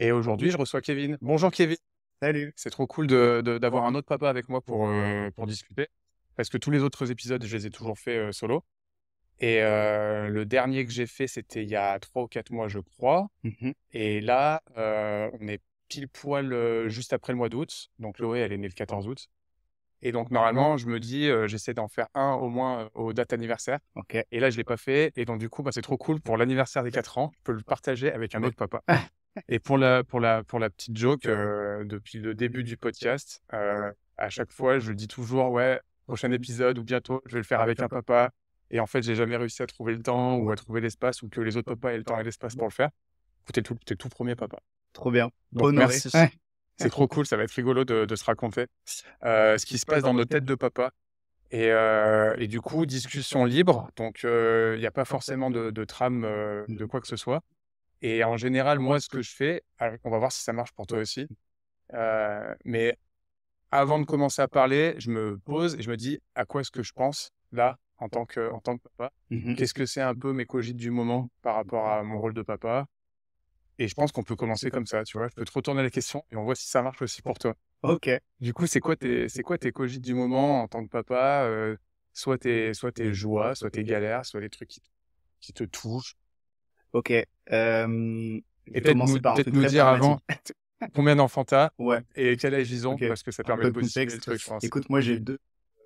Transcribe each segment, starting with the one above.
Et aujourd'hui, je reçois Kevin. Bonjour Kevin. Salut. C'est trop cool d'avoir un autre papa avec moi pour, euh, pour discuter. Parce que tous les autres épisodes, je les ai toujours fait euh, solo. Et euh, le dernier que j'ai fait, c'était il y a 3 ou 4 mois, je crois. Mm-hmm. Et là, on est pile poil juste après le mois d'août. Donc Loé, elle est née le 14 août. Et donc normalement, je me dis, j'essaie d'en faire un au moins aux dates anniversaire. Et là, je l'ai pas fait. Et donc du coup, bah, c'est trop cool pour l'anniversaire des 4 ans. Je peux le partager avec un autre papa. Ah, et pour la, pour la, pour la petite joke, euh, depuis le début du podcast, euh, à chaque fois, je dis toujours, ouais, prochain épisode ou bientôt, je vais le faire ah, avec un papa. Et en fait, j'ai jamais réussi à trouver le temps ou à trouver l'espace ou que les autres papas aient le temps et l'espace pour le faire. Écoutez, tout, t'es tout premier papa. Trop bien. Bonne merci. C'est trop cool, ça va être rigolo de, se raconter euh, ce qui se passe dans nos têtes de papa. Et, et, du coup, discussion libre, donc il n'y a pas forcément de trame de mmh. quoi que ce soit. Et en général, moi, ce que je fais, on va voir si ça marche pour toi aussi, euh, mais avant de commencer à parler, je me pose et je me dis à quoi est-ce que je pense là en tant que, en tant que papa mmh Qu'est-ce que c'est un peu mes cogites du moment par rapport à mon rôle de papa Et je pense qu'on peut commencer comme ça, tu vois. Je peux te retourner la question et on voit si ça marche aussi pour toi. Ok. Du coup, c'est quoi tes, c'est quoi tes cogites du moment en tant que papa euh, Soit tes, soit tes joies, soit tes galères, soit les trucs qui, qui te touchent, Ok. Euh, et peut-être nous, dire avant combien d'enfants t'as ouais. et quel âge ils ont, parce que ça permet de booster le truc, Écoute, moi j'ai deux,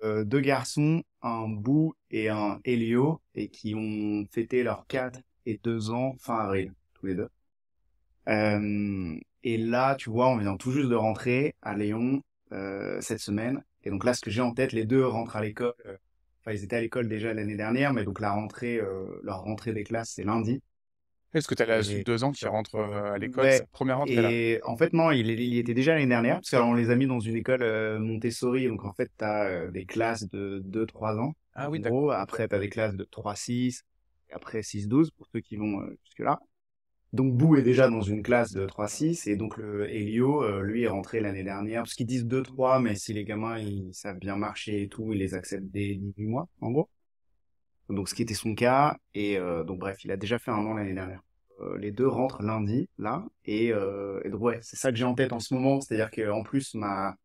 euh, deux garçons, un Bou et un Helio, et qui ont fêté leurs 4 et 2 ans fin avril, tous les deux. Euh, et là, tu vois, on vient tout juste de rentrer à Lyon euh, cette semaine. Et donc là, ce que j'ai en tête, les deux rentrent à l'école. Euh, enfin, ils étaient à l'école déjà l'année dernière, mais donc la rentrée, euh, leur rentrée des classes, c'est lundi. Est-ce que tu as deux ans qui rentre euh, à l'école, première Et en fait, non, il, il était déjà l'année dernière, parce qu'on les a mis dans une école euh, Montessori, donc en fait, tu as euh, des classes de 2-3 ans. Ah oui, gros, Après, tu as des classes de 3-6, après 6-12, pour ceux qui vont jusque-là. Donc, Bou est déjà dans une classe de 3-6, et donc Elio, lui, est rentré l'année dernière, parce qu'ils disent 2-3, mais si les gamins, ils savent bien marcher et tout, ils les acceptent dès 18 mois, en gros donc ce qui était son cas. Et euh, donc bref, il a déjà fait un an l'année dernière. Euh, les deux rentrent lundi là, euh, et, donc, ouais, c'est ça que j'ai en tête en ce moment. C'est-à-dire qu'en plus ma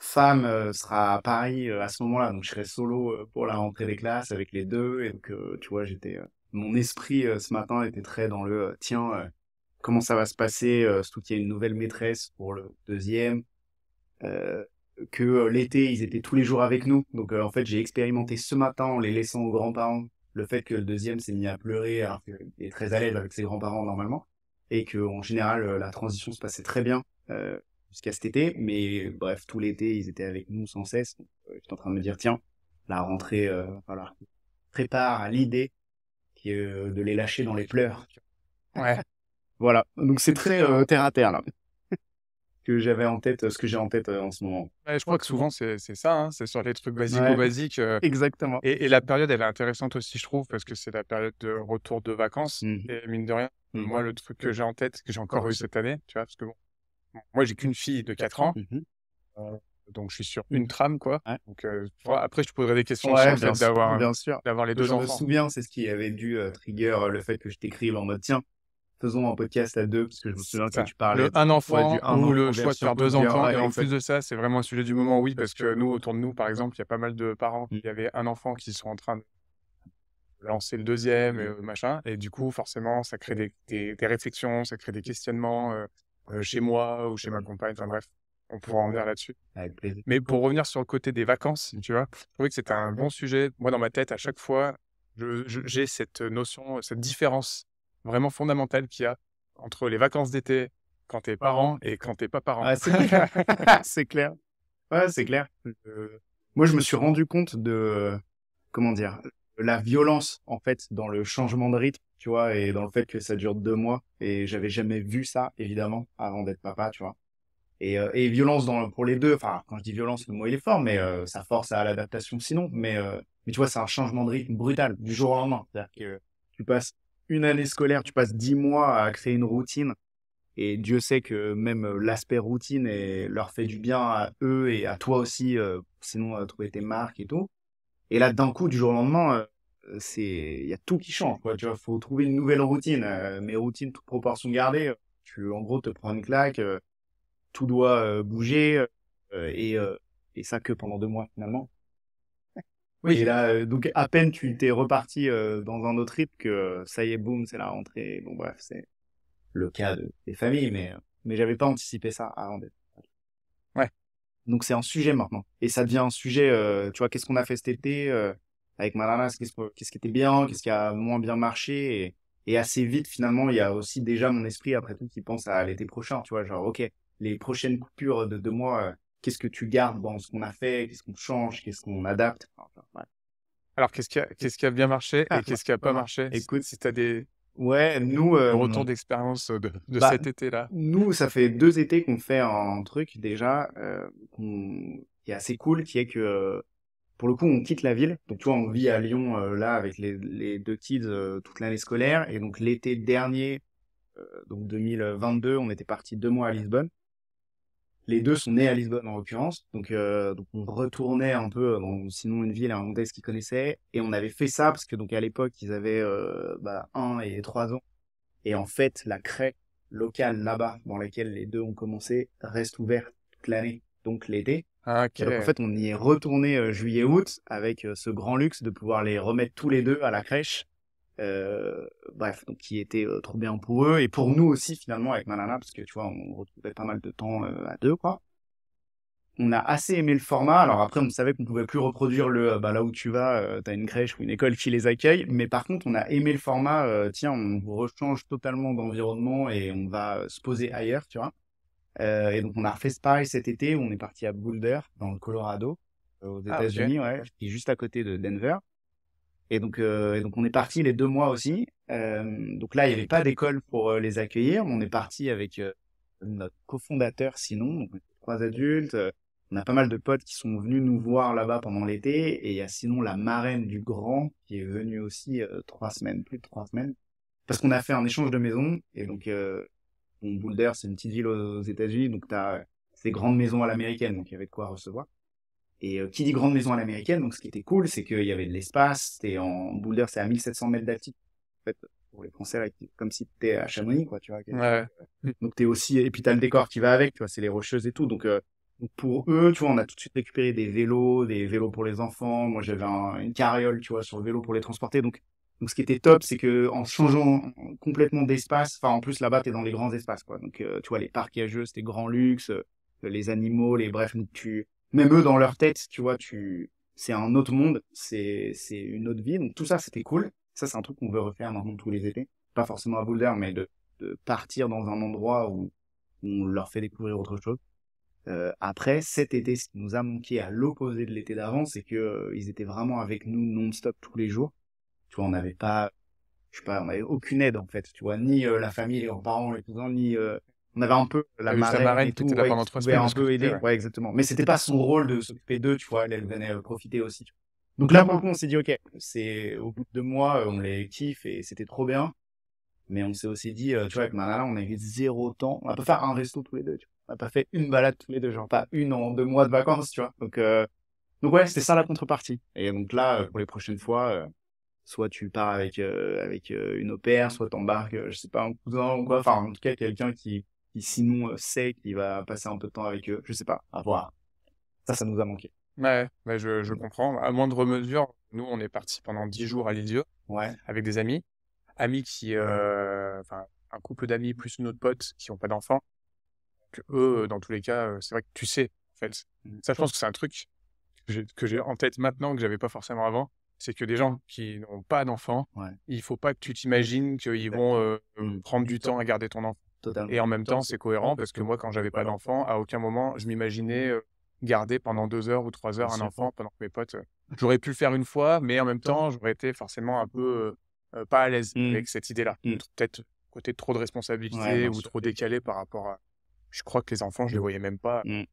femme sera à Paris à ce moment-là, donc je serai solo pour la rentrée des classes avec les deux. Et donc tu vois, j'étais mon esprit ce matin était très dans le tiens comment ça va se passer, surtout qu'il y a une nouvelle maîtresse pour le deuxième que euh, l'été, ils étaient tous les jours avec nous. Donc euh, en fait, j'ai expérimenté ce matin en les laissant aux grands-parents le fait que le deuxième s'est mis à pleurer alors qu'il est très à l'aise avec ses grands-parents normalement et que en général euh, la transition se passait très bien jusqu'à cet été mais bref tout l'été ils étaient avec nous sans cesse euh, j'étais en train de me dire tiens la rentrée voilà prépare à l'idée de les lâcher dans les pleurs ouais voilà donc c'est très terre à terre là que j'avais en tête, ce que j'ai en tête euh, en ce moment. je crois que souvent c'est ça, hein, c'est sur les trucs basiques basiques. Euh, exactement. Et, la période, elle est intéressante aussi, je trouve, parce que c'est la période de retour de vacances. Mmh. Et mine de rien, mmh. moi, le truc que j'ai en tête, que j'ai encore eu cette année, tu vois, parce que bon, moi, j'ai qu'une fille de 4 ans. Mmh euh, donc je suis sur une trame quoi. Donc après je poserai des questions Bien sûr. d'avoir d'avoir les deux enfants. Je me souviens, c'est ce qui avait dû trigger le fait que je t'écrive en mode tiens, faisons un podcast à deux, parce que je me souviens que tu parlais. un enfant ou le choix de faire deux enfants. et en plus de ça, c'est vraiment un sujet du moment, oui, parce que nous, autour de nous, par exemple, il y a pas mal de parents qui mm. avaient un enfant qui sont en train de lancer le deuxième, mm. et euh, machin. Et du coup, forcément, ça crée des, des, réflexions, ça crée des questionnements euh, euh, chez moi ou chez ma mm. compagne. Enfin bref, on pourra en venir là-dessus. Mais pour revenir sur le côté des vacances, tu vois, je trouvais que c'était un ah, bon sujet. Moi, dans ma tête, à chaque fois, j'ai cette notion, cette différence vraiment fondamentale qu'il y a entre les vacances d'été, quand t'es parent et quand t'es pas parent. c'est clair. Ouais, c'est clair. Euh, moi, je me suis rendu compte de, comment dire, la violence, en fait, dans le changement de rythme, tu vois, et dans le fait que ça dure deux mois. Et j'avais jamais vu ça, évidemment, avant d'être papa, tu vois. Et, euh, et violence dans, pour les deux. Enfin, quand je dis violence, le mot il est fort, mais euh, ça force à l'adaptation sinon. Mais, mais tu vois, c'est un changement de rythme brutal du jour au lendemain. C'est-à-dire que tu passes une année scolaire, tu passes dix mois à créer une routine. Et Dieu sait que même euh, l'aspect routine leur fait du bien à eux et à toi aussi, euh, sinon à trouver tes marques et tout. Et là, d'un coup, du jour au lendemain, euh, c'est il y a tout qui change. Quoi. Tu vois, faut trouver une nouvelle routine. mes routines, toutes proportions gardées, tu en gros te prends une claque, tout doit bouger et, et ça que pendant deux mois finalement. Oui. Et là, euh, donc à peine tu t'es reparti euh, dans un autre rythme que euh, ça y est, boum, c'est la rentrée. Bon bref, c'est le cas de, des familles, mais mais j'avais pas anticipé ça avant d'être. Ouais. Donc c'est un sujet maintenant, et ça devient un sujet. tu vois, qu'est-ce qu'on a fait cet été avec Mananas Qu'est-ce qui était bien Qu'est-ce qui a moins bien marché et assez vite finalement, il y a aussi déjà mon esprit après tout qui pense à l'été prochain. Tu vois, genre ok, les prochaines coupures de deux mois, qu'est-ce que tu gardes dans ce qu'on a fait, qu'est-ce qu'on change, qu'est-ce qu'on adapte. Alors, qu'est-ce qui, a, qu'est-ce qui a bien marché et ah, qu'est-ce qui a pas marché Écoute, si tu as des, Ouais, nous. Euh, retour d'expérience de, bah, cet été-là. Nous, ça fait deux étés qu'on fait un truc déjà euh, qui est assez cool, qui est que pour le coup, on quitte la ville. Donc, tu vois, on vit à Lyon euh, là avec les, les deux kids toute l'année scolaire. Et donc, l'été dernier, donc 2022, on était parti deux mois à Lisbonne. Les deux sont nés à Lisbonne en l'occurrence, donc, euh, on retournait un peu dans sinon une ville, un qu'ils connaissaient, et on avait fait ça parce que donc à l'époque ils avaient euh, bah, un et trois ans, et en fait la craie locale là-bas dans laquelle les deux ont commencé reste ouverte toute l'année, donc l'été. Ah, donc en fait on y est retourné euh, juillet-août avec euh, ce grand luxe de pouvoir les remettre tous les deux à la crèche euh, bref, donc qui était euh, trop bien pour eux et pour nous aussi finalement avec Manana parce que tu vois, on retrouvait pas mal de temps euh, à deux quoi. On a assez aimé le format. Alors après, on savait qu'on pouvait plus reproduire le bah là où tu vas, t'as une crèche ou une école qui les accueille. Mais par contre, on a aimé le format. tiens, on vous rechange totalement d'environnement et on va se poser ailleurs, tu vois. et donc on a refait pareil cet été. On est parti à Boulder, dans le Colorado, aux ah, États-Unis, ouais, qui est juste à côté de Denver. Euh, et donc, on est parti les deux mois aussi. Euh, donc là, il n'y avait pas d'école pour euh, les accueillir. On est parti avec notre cofondateur, sinon, donc trois adultes. on a pas mal de potes qui sont venus nous voir là-bas pendant l'été. Et il y a sinon la marraine du grand qui est venue aussi trois semaines, plus de trois semaines, parce qu'on a fait un échange de maisons. Et donc, bon, Boulder, c'est une petite ville aux, États-Unis, donc tu as ces grandes maisons à l'américaine, donc il y avait de quoi recevoir. Et euh, qui dit grande maison à l'américaine, donc ce qui était cool, c'est qu'il y avait de l'espace, c'était en Boulder, c'est à 1700 mètres d'altitude. En fait, pour les Français, comme si tu étais à Chamonix, quoi, tu vois. Ouais. Donc t'es aussi, et puis t'as le décor qui va avec, tu vois, c'est les rocheuses et tout. Donc, euh, pour eux, tu vois, on a tout de suite récupéré des vélos, des vélos pour les enfants. Moi, j'avais une carriole, tu vois, sur le vélo pour les transporter. Donc, donc ce qui était top, c'est que en changeant complètement d'espace, enfin en plus là-bas t'es dans les grands espaces quoi. Donc euh, tu vois les parcs c'était grand luxe, les animaux, les bref, tu même eux dans leur tête, tu vois, tu c'est un autre monde, c'est c'est une autre vie. Donc tout ça c'était cool. Ça c'est un truc qu'on veut refaire maintenant tous les étés, pas forcément à Boulder, mais de, partir dans un endroit où, on leur fait découvrir autre chose. Euh, après cet été, ce qui nous a manqué à l'opposé de l'été d'avant, c'est qu'ils euh, étaient vraiment avec nous non-stop tous les jours. Tu vois, on n'avait pas je sais pas, on n'avait aucune aide en fait, tu vois, ni euh, la famille, les parents les cousins, ni on avait un peu la ah marraine, et tout, qui était pendant semaines, un peu aider, ouais. exactement. Mais c'était pas son rôle de s'occuper d'eux, tu vois, elle, venait euh, profiter aussi. Donc là, pour coup, on s'est dit, ok, c'est au bout de deux mois, euh, on les kiffe et c'était trop bien. Mais on s'est aussi dit, euh, tu vois, avec Manala, on a eu zéro temps. On va pas faire un resto tous les deux, tu vois. On n'a pas fait une balade tous les deux, genre pas une en deux mois de vacances, tu vois. Donc, donc ouais, c'était ça la contrepartie. Et donc là, pour les prochaines fois, soit tu pars avec avec une opère, soit tu embarques, je sais pas, un cousin ou quoi, enfin en tout cas quelqu'un qui sinon euh, sait qu'il va passer un peu de temps avec eux. Je sais pas, à voir. Ça, ça nous a manqué. Ouais, je, comprends. À moindre mesure, nous, on est parti pendant dix jours à l'Isio ouais. avec des amis. Amis qui. Euh, un couple d'amis plus une autre pote qui n'ont pas d'enfants. Eux, euh, dans tous les cas, c'est vrai que tu sais, fait. Mm. Ça, je pense que c'est un truc que j'ai en tête maintenant, que j'avais pas forcément avant. C'est que des gens qui n'ont pas d'enfants, il faut pas que tu t'imagines qu'ils vont mm. prendre du temps à garder ton enfant. Et en même temps, c'est cohérent parce que moi, quand j'avais pas d'enfant, à aucun moment, je m'imaginais mmh. euh, garder pendant deux heures ou trois heures un enfant pendant que mes potes. Euh, j'aurais pu le faire une fois, mais en même temps, j'aurais été forcément un peu euh, pas à l'aise mmh. avec cette idée-là. Mmh. Peut-être côté trop de responsabilité ou trop décalé par rapport à. Je crois que les enfants, je les voyais même pas.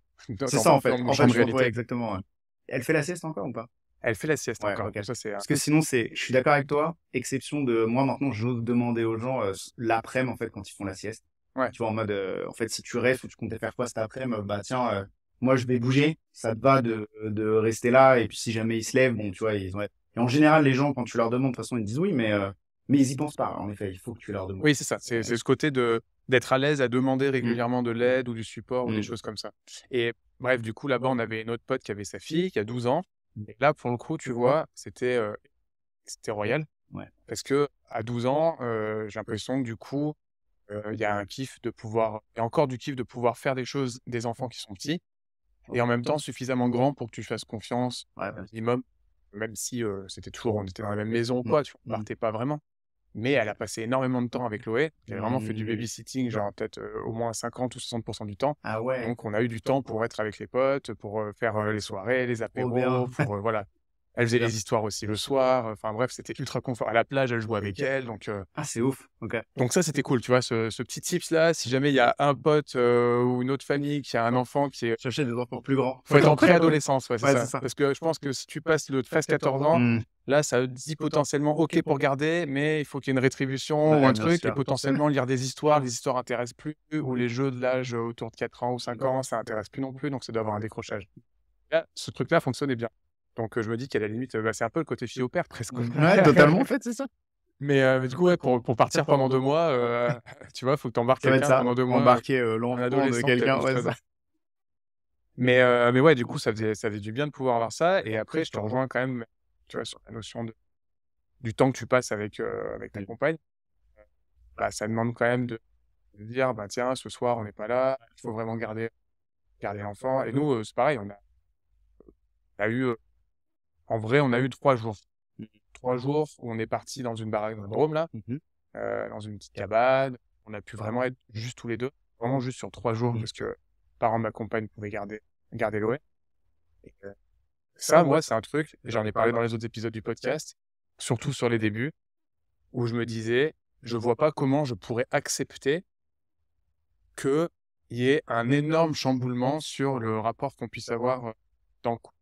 C'est ça en fait. En, exactement. Elle fait la sieste encore ou pas Elle fait la sieste encore. Parce que sinon, c'est. Je suis d'accord avec toi. Exception de moi maintenant, je demander aux gens l'après-midi en fait quand ils font la sieste. Tu vois, en mode, euh, en fait, si tu restes ou tu comptais faire quoi cet après-midi, euh, bah tiens, euh, moi je vais bouger, ça te va de, de, rester là, et puis si jamais ils se lèvent, bon, tu vois, ils Et en général, les gens, quand tu leur demandes, de toute façon, ils disent oui, mais, mais ils y pensent pas, en effet, il faut que tu leur demandes. Oui, c'est ça, c'est ce côté de d'être à l'aise à demander mmh. régulièrement de l'aide ou du support ou des mmh. choses comme ça. Et bref, du coup, là-bas, on avait une autre pote qui avait sa fille, qui a 12 ans, mmh. et là, pour le coup, tu vois, c'était c'était royal. Parce que à 12 ans, j'ai l'impression que du coup, euh, il y a un kiff de pouvoir, et encore du kiff de pouvoir faire des choses des enfants qui sont petits, et en même temps suffisamment grand pour que tu fasses confiance ouais, minimum, même si euh, c'était toujours, on était dans la même maison ou mmh. quoi, tu ne mmh. partais pas vraiment. Mais elle a passé énormément de temps avec Loé. Elle a vraiment fait du mmh. babysitting, genre peut-être euh, au moins 50 ou 60% du temps. Ah Donc on a eu du temps pour être avec les potes, pour faire les soirées, les apéros, pour voilà, elle faisait des histoires aussi le soir. Euh, enfin bref, c'était ultra confort. À la plage, elle jouait avec elle. Donc, euh Ah, c'est ouf. Donc ça, c'était cool. Tu vois, ce, petit tips-là, si jamais il y a un pote euh, ou une autre famille qui a un enfant qui est. Chercher des enfants plus grands. faut être en préadolescence, ouais, c'est ça. Parce que je pense que si tu passes le 13-14 ans, mmh. là, ça dit potentiellement OK pour garder, mais il faut qu'il y ait une rétribution ou un truc. Et potentiellement, lire des histoires, les histoires intéressent plus. Ou les jeux de l'âge autour de 4 ans ou 5 ans, ça intéresse plus non plus. Donc ça doit avoir un décrochage. ce truc-là fonctionnait bien. Donc, je me dis qu'à la limite, bah, c'est un peu le côté fille au père, presque. Mmh. Ouais, totalement, en fait, c'est ça. Mais, du coup, ouais, pour, pour, partir pendant deux mois, euh, tu vois, faut que tu embarques quelqu'un pendant deux mois. Embarquer euh, l'enfant de quelqu'un, ça. Mais, mais ouais, du coup, ça faisait, ça faisait du bien de pouvoir avoir ça. Et après, je te rejoins quand même, tu vois, sur la notion de, du temps que tu passes avec, avec ta compagne. Bah, ça demande quand même de, dire, bah, tiens, ce soir, on n'est pas là, il faut vraiment garder, garder l'enfant. Et nous, mmh. c'est pareil, on a, on a eu en vrai, on a eu trois jours. Mmh. Trois jours où on est parti dans une baraque dans Drôme, là, mmh. euh, dans une petite cabane. On a pu vraiment être juste tous les deux, vraiment juste sur trois jours, mmh. parce que parents de ma compagne pouvaient garder, garder l'OE. Ça, moi, c'est un truc, j'en ai parlé dans les autres épisodes du podcast, surtout sur les débuts, où je me disais, je vois pas comment je pourrais accepter qu'il y ait un énorme chamboulement sur le rapport qu'on puisse avoir euh, dans le coup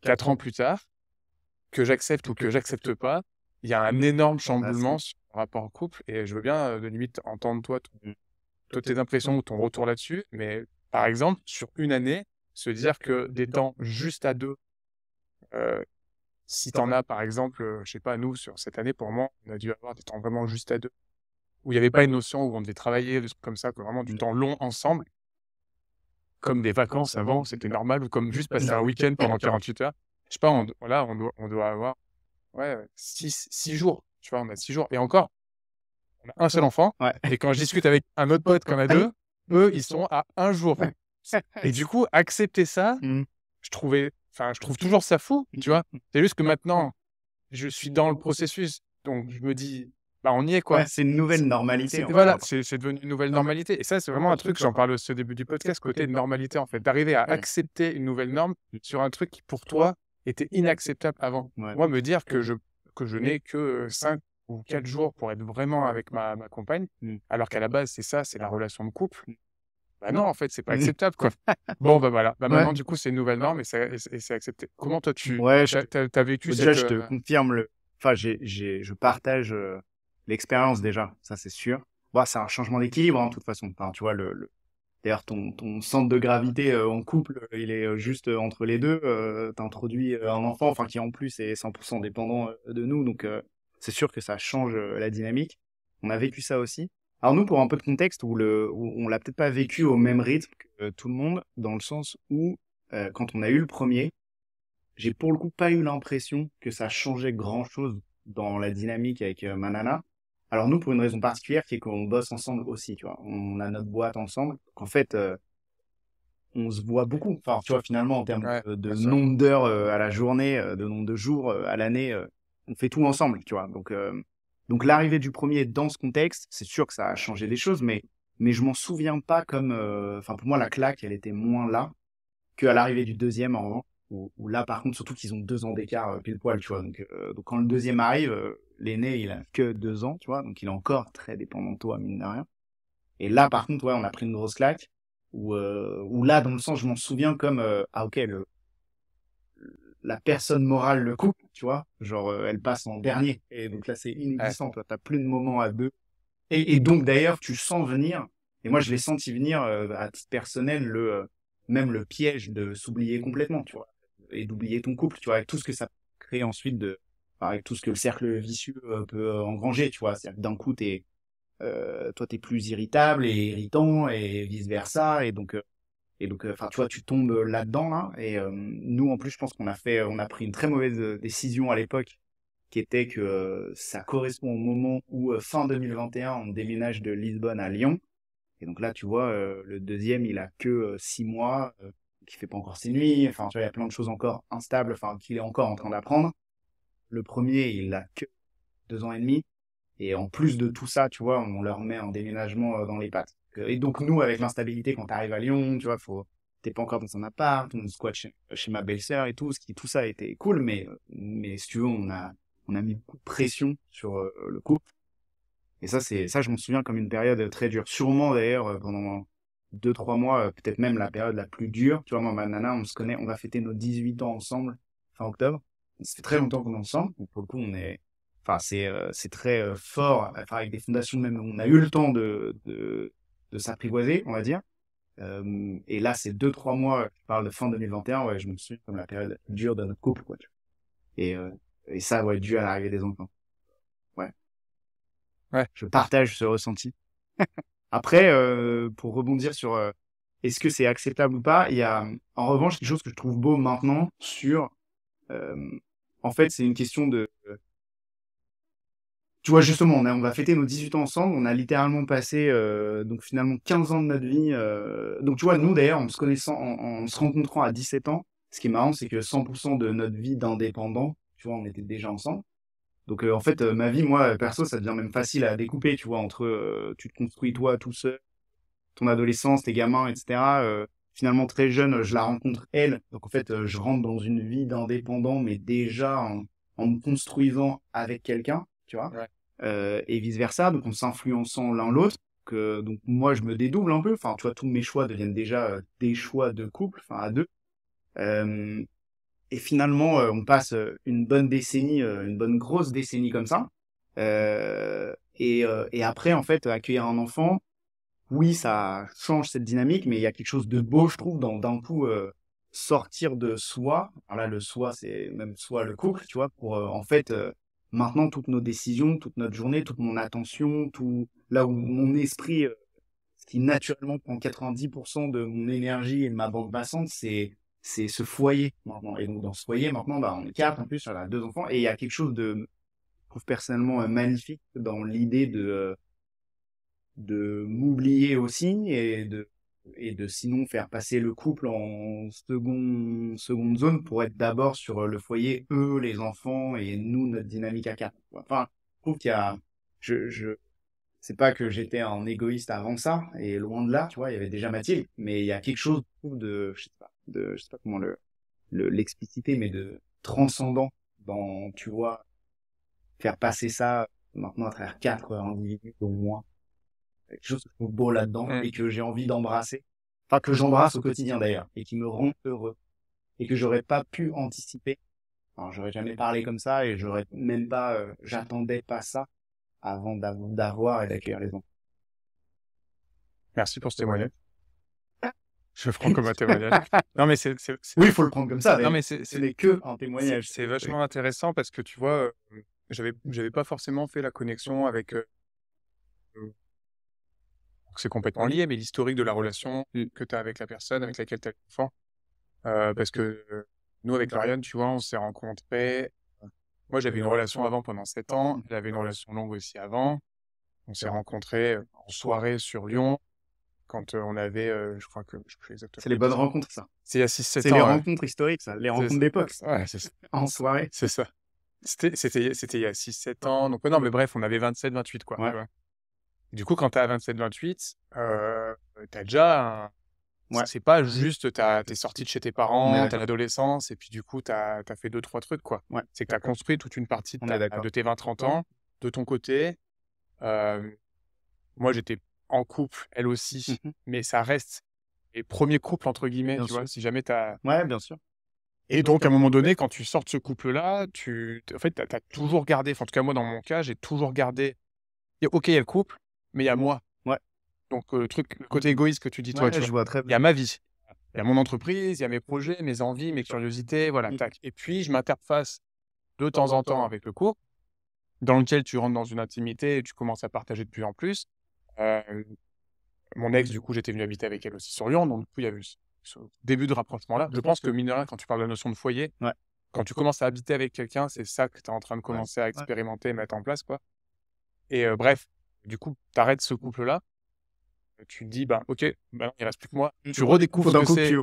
quatre ans plus tard, que j'accepte ou que j'accepte pas, il y a un énorme chamboulement sur le rapport au couple. Et je veux bien, euh, de limite, entendre toi, toutes mmh. tes impressions ou ton retour là-dessus. Mais par exemple, sur une année, se dire que des temps juste à deux, euh, si tu en as, par exemple, euh, je sais pas, nous, sur cette année, pour moi, on a dû avoir des temps vraiment juste à deux, où il n'y avait pas une notion où on devait travailler, des comme ça, que vraiment du mmh. temps long ensemble comme des vacances avant, c'était normal, ou comme juste passer un week-end pendant 48 heures. Je sais pas, là, on doit, on doit avoir ouais, 6 six, jours. Tu vois, on a 6 jours. Et encore, on a un seul enfant. Et quand je discute avec un autre pote qu'on a deux, eux, ils sont à un jour. Et du coup, accepter ça, mm. je trouvais, enfin, je trouve toujours ça fou, tu mm. vois. C'est juste que maintenant, je suis dans le processus. Donc, je me dis, bah, on y est quoi. c'est une nouvelle normalité. voilà, c'est devenu une nouvelle normalité. Et ça, c'est vraiment un truc, j'en parle au début du podcast, côté normalité en fait, d'arriver à accepter une nouvelle norme sur un truc qui pour toi était inacceptable avant. Moi, me dire que je, que je n'ai que 5 euh, ou 4 mmh. jours pour être vraiment avec ma, ma compagne, mmh. alors qu'à la base, c'est ça, c'est la relation de couple. Mmh. Bah non, en fait, c'est pas acceptable, quoi. bon, bah voilà. Bah maintenant, du coup, c'est une nouvelle norme et c'est accepté. Comment toi, tu ouais, as, vécu bah, Déjà, je te euh, confirme le... Enfin, je partage... Euh, l'expérience déjà, ça c'est sûr. Bah, c'est un changement d'équilibre en hein, toute façon. tu vois, le, d'ailleurs, ton, centre de gravité euh, en couple, euh, il est euh, juste entre les deux. tu introduis un enfant, enfin qui en plus est 100% dépendant de nous, donc c'est sûr que ça change la dynamique. On a vécu ça aussi. Alors nous, pour un peu de contexte, où, le, on l'a peut-être pas vécu au même rythme que tout le monde, dans le sens où quand on a eu le premier, j'ai pour le coup pas eu l'impression que ça changeait grand-chose dans la dynamique avec Manana. Alors nous, pour une raison bah. particulière, qui est qu'on bosse ensemble aussi, tu vois. On a notre boîte ensemble. En fait, euh, on se voit beaucoup. Enfin, tu vois, finalement, en termes de, nombre d'heures euh, à la journée, euh, de nombre de jours à l'année, on fait tout ensemble, tu vois. Donc, donc l'arrivée du premier dans ce contexte, c'est sûr que ça a changé des choses, mais mais je m'en souviens pas comme. Enfin, pour moi, la claque, elle était moins là qu'à l'arrivée du deuxième en où, là, par contre, surtout qu'ils ont deux ans d'écart euh, pile poil, tu vois. Donc, euh, donc quand le deuxième arrive, euh, l'aîné, il a que deux ans, tu vois. Donc, il est encore très dépendant de toi, mine de rien. Et là, par contre, ouais, on a pris une grosse claque. Où, où là, dans le sens, je m'en souviens comme ah ok, le, la personne morale le coupe, tu vois. Genre, elle passe en dernier. Et donc là, c'est inexistant. Ouais. T'as plus de moment à deux. Et, donc, d'ailleurs, tu sens venir. Et moi, je l'ai senti venir à titre personnel, le même le piège de s'oublier complètement, tu vois et d'oublier ton couple, tu vois, avec tout ce que ça crée ensuite de, avec tout ce que le cercle vicieux euh, peut euh, engranger, tu vois. C'est-à-dire d'un coup, t'es, euh, toi, t'es plus irritable et irritant et vice versa, et donc, euh, et donc, enfin, tu vois, tu tombes là-dedans là. Et nous, en plus, je pense qu'on a fait, on a pris une très mauvaise décision à l'époque, qui était que ça correspond au moment où fin 2021, on déménage de Lisbonne à Lyon. Et donc là, tu vois, le deuxième, il a que six mois qui fait pas encore ses nuits. Enfin, tu vois, il y a plein de choses encore instables, enfin, qu'il est encore en train d'apprendre. Le premier, il a que deux ans et demi. Et en plus de tout ça, tu vois, on leur met en déménagement euh, dans les pattes. Et donc, nous, avec l'instabilité, quand arrives à Lyon, tu vois, faut, t'es pas encore dans son appart, on squat chez, ma belle-sœur et tout, ce qui, tout ça a été cool, mais, mais si tu veux, on a, on a mis beaucoup de pression sur euh, le couple. Et ça, c'est, ça, je m'en souviens comme une période très dure. Sûrement, d'ailleurs, euh, pendant, deux, trois mois, euh, peut-être même la période la plus dure. Tu vois, moi, ma nana, on se connaît, on va fêter nos 18 ans ensemble fin octobre. Ça fait très longtemps qu'on est ensemble. pour le coup, on est, enfin, c'est, euh, c'est très euh, fort. Enfin, avec des fondations même, on a eu le temps de, de, de s'apprivoiser, on va dire. Euh, et là, c'est deux, trois mois, je parle de fin 2021, ouais, je me souviens comme la période dure de notre couple, quoi. Tu Et, et ça, va être dû à l'arrivée des enfants. Ouais. Ouais. Je partage ce ressenti. Après, euh, pour rebondir sur euh, est-ce que c'est acceptable ou pas, il y a en revanche quelque chose que je trouve beau maintenant sur... Euh, en fait, c'est une question de... Tu vois, justement, on, on va fêter nos 18 ans ensemble, on a littéralement passé donc finalement 15 ans de notre vie. donc tu vois, nous d'ailleurs, en se connaissant, en, en, se rencontrant à 17 ans, ce qui est marrant, c'est que 100% de notre vie d'indépendant, tu vois, on était déjà ensemble. Donc euh, en fait, euh, ma vie, moi, perso, ça devient même facile à découper, tu vois, entre euh, tu te construis toi tout seul, ton adolescence, tes gamins, etc. finalement, très jeune, je la rencontre elle. Donc en fait, je rentre dans une vie d'indépendant, mais déjà en, me construisant avec quelqu'un, tu vois, et vice versa, donc en s'influençant l'un l'autre. donc moi, je me dédouble un peu. Enfin, tu vois, tous mes choix deviennent déjà des choix de couple, enfin à deux. Et finalement, euh, on passe euh, une bonne décennie, euh, une bonne grosse décennie comme ça. Et, après, en fait, accueillir un enfant, oui, ça change cette dynamique, mais il y a quelque chose de beau, je trouve, dans d'un coup sortir de soi. Alors là, le soi, c'est même soi le couple, tu vois, pour en fait maintenant toutes nos décisions, toute notre journée, toute mon attention, tout là où mon esprit, ce qui naturellement prend 90% de mon énergie et de ma banque passante, c'est c'est ce foyer maintenant. Et donc dans ce foyer maintenant, bah, on est quatre en plus, on a deux enfants, et il y a quelque chose de, je trouve personnellement euh, magnifique dans l'idée de euh, de m'oublier aussi et de et de sinon faire passer le couple en second, seconde zone pour être d'abord sur euh, le foyer, eux, les enfants et nous, notre dynamique à quatre. Enfin, je trouve qu'il y a, je, je, c'est pas que j'étais un égoïste avant ça, et loin de là, tu vois, il y avait déjà Mathilde, mais il y a quelque chose, de, je sais pas, de, je sais pas comment le l'expliciter, mais de transcendant dans, tu vois, faire passer ça maintenant à travers quatre individus au moins. Quelque chose de beau là-dedans et que j'ai envie d'embrasser. Enfin, que j'embrasse au quotidien d'ailleurs et qui me rend heureux et que j'aurais pas pu anticiper. Alors, j'aurais jamais parlé comme ça et j'aurais même pas, euh, j'attendais pas ça avant d'avoir et d'accueillir les enfants Merci pour ce témoignage. Je le prends comme un témoignage. non, mais c'est, c'est, oui, il faut le prendre comme ça. Non, mais c'est, c'est que un témoignage. C'est vachement intéressant parce que tu vois, euh, j'avais, j'avais pas forcément fait la connexion avec. Euh, c'est complètement lié, mais l'historique de la relation mm. que tu as avec la personne avec laquelle tu as l'enfant. Euh, parce que euh, nous, avec Lariane, tu vois, on s'est rencontrés. Moi, j'avais une relation avant pendant 7 ans. J'avais avait une relation longue aussi avant. On s'est rencontrés euh, en soirée sur Lyon quand euh, on avait, euh, je crois que C'est les bonnes rencontres, ça. C'est les rencontres historiques, ça, les rencontres d'époque. en soirée. C'est ça. C'était il y a 6 7 ans. Donc non, mais bref, on avait 27 28 quoi. Du coup, quand tu as 27 28, euh, tu as déjà un... C'est pas juste t'es sorti de chez tes parents, t'as l'adolescence et puis du coup t'as as fait deux trois trucs quoi. Ouais. C'est que t'as construit toute une partie de, de tes 20-30 ans de ton côté. Euh, moi j'étais en couple, elle aussi, mmh mais ça reste les premiers couples, entre guillemets, si jamais tu as. Ouais, bien sûr. Et donc, à un moment donné, quand tu sortes de ce couple-là, tu, en fait, tu as, toujours gardé, en tout cas, moi, dans mon cas, j'ai toujours gardé. Ok, il y a le couple, mais il y a moi. Ouais. Donc, le truc, le côté égoïste que tu dis, toi, tu je vois, Il y a ma vie. Il y a mon entreprise, il y a mes projets, mes envies, mes curiosités, voilà, mmh. tac. Et puis, je m'interface de temps en temps avec le cours, dans lequel tu rentres dans une intimité et tu commences à partager de plus en plus. Euh, mon ex, mmh. du coup, j'étais venu habiter avec elle aussi sur Lyon, donc du coup, il y a eu ce début de rapprochement-là. Je pense que, mineur quand tu parles de la notion de foyer, quand tu commences à habiter avec quelqu'un, c'est ça que tu es en train de commencer à expérimenter, mettre en place, quoi. Et euh, bref, du coup, tu arrêtes ce mmh. couple-là. Tu te dis, ben, ok, ben, il reste plus que moi. Mmh. Tu, redécouvres c'est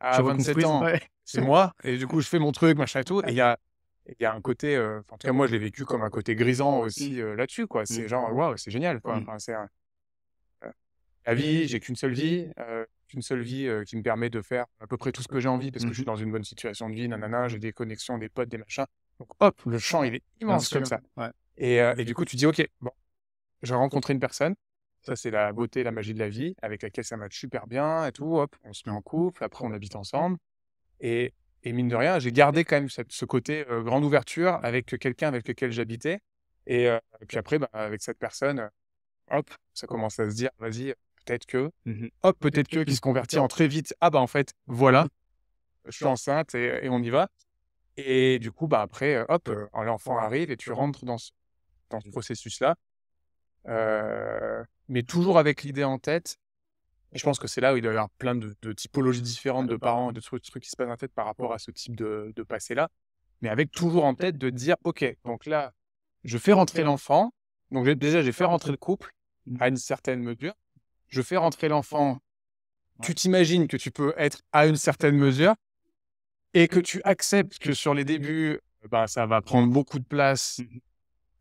à 27 ans. C'est moi. Et du coup, je fais mon truc, machin et tout. Et il y a, y a un côté, euh, en tout cas, moi, je l'ai vécu comme un côté grisant aussi là-dessus, quoi. C'est genre, waouh, c'est génial, quoi. c'est la vie, j'ai qu'une seule vie, Une seule vie qui me permet de faire à peu près tout ce que j'ai envie parce que je mmh suis dans une bonne situation de vie, nanana, j'ai des connexions, des potes, des machins. Donc hop, le champ, il est immense comme ça. Et, du coup, tu dis, ok, bon, j'ai rencontré une personne, ça c'est la beauté, la magie de la vie, avec laquelle ça marche super bien et tout, hop, on se met en couple, après on habite ensemble. Et, mine de rien, j'ai gardé quand même ce côté grande ouverture avec quelqu'un avec lequel j'habitais. Et, puis après, bah, avec cette personne, hop, ça commence à se dire, vas-y, peut-être que, mmh hop, peut-être que, qui se convertit en très vite, ah bah en fait, voilà, mmh. je suis enceinte et, on y va. Et du coup, bah après, euh, hop, l'enfant euh, arrive et tu mmh rentres dans ce, processus-là. Euh, mais toujours avec l'idée en tête. je pense que c'est là où il doit y avoir plein de, typologies différentes de parents, de trucs, de trucs, qui se passent en tête par rapport à ce type de, de passé-là. Mais avec toujours en tête de dire, OK, donc là, je fais rentrer l'enfant. Donc déjà, j'ai fait rentrer le couple à une certaine mesure je fais rentrer l'enfant, tu t'imagines que tu peux être à une certaine mesure et que tu acceptes que sur les débuts, bah, ça va prendre beaucoup de place, mmh.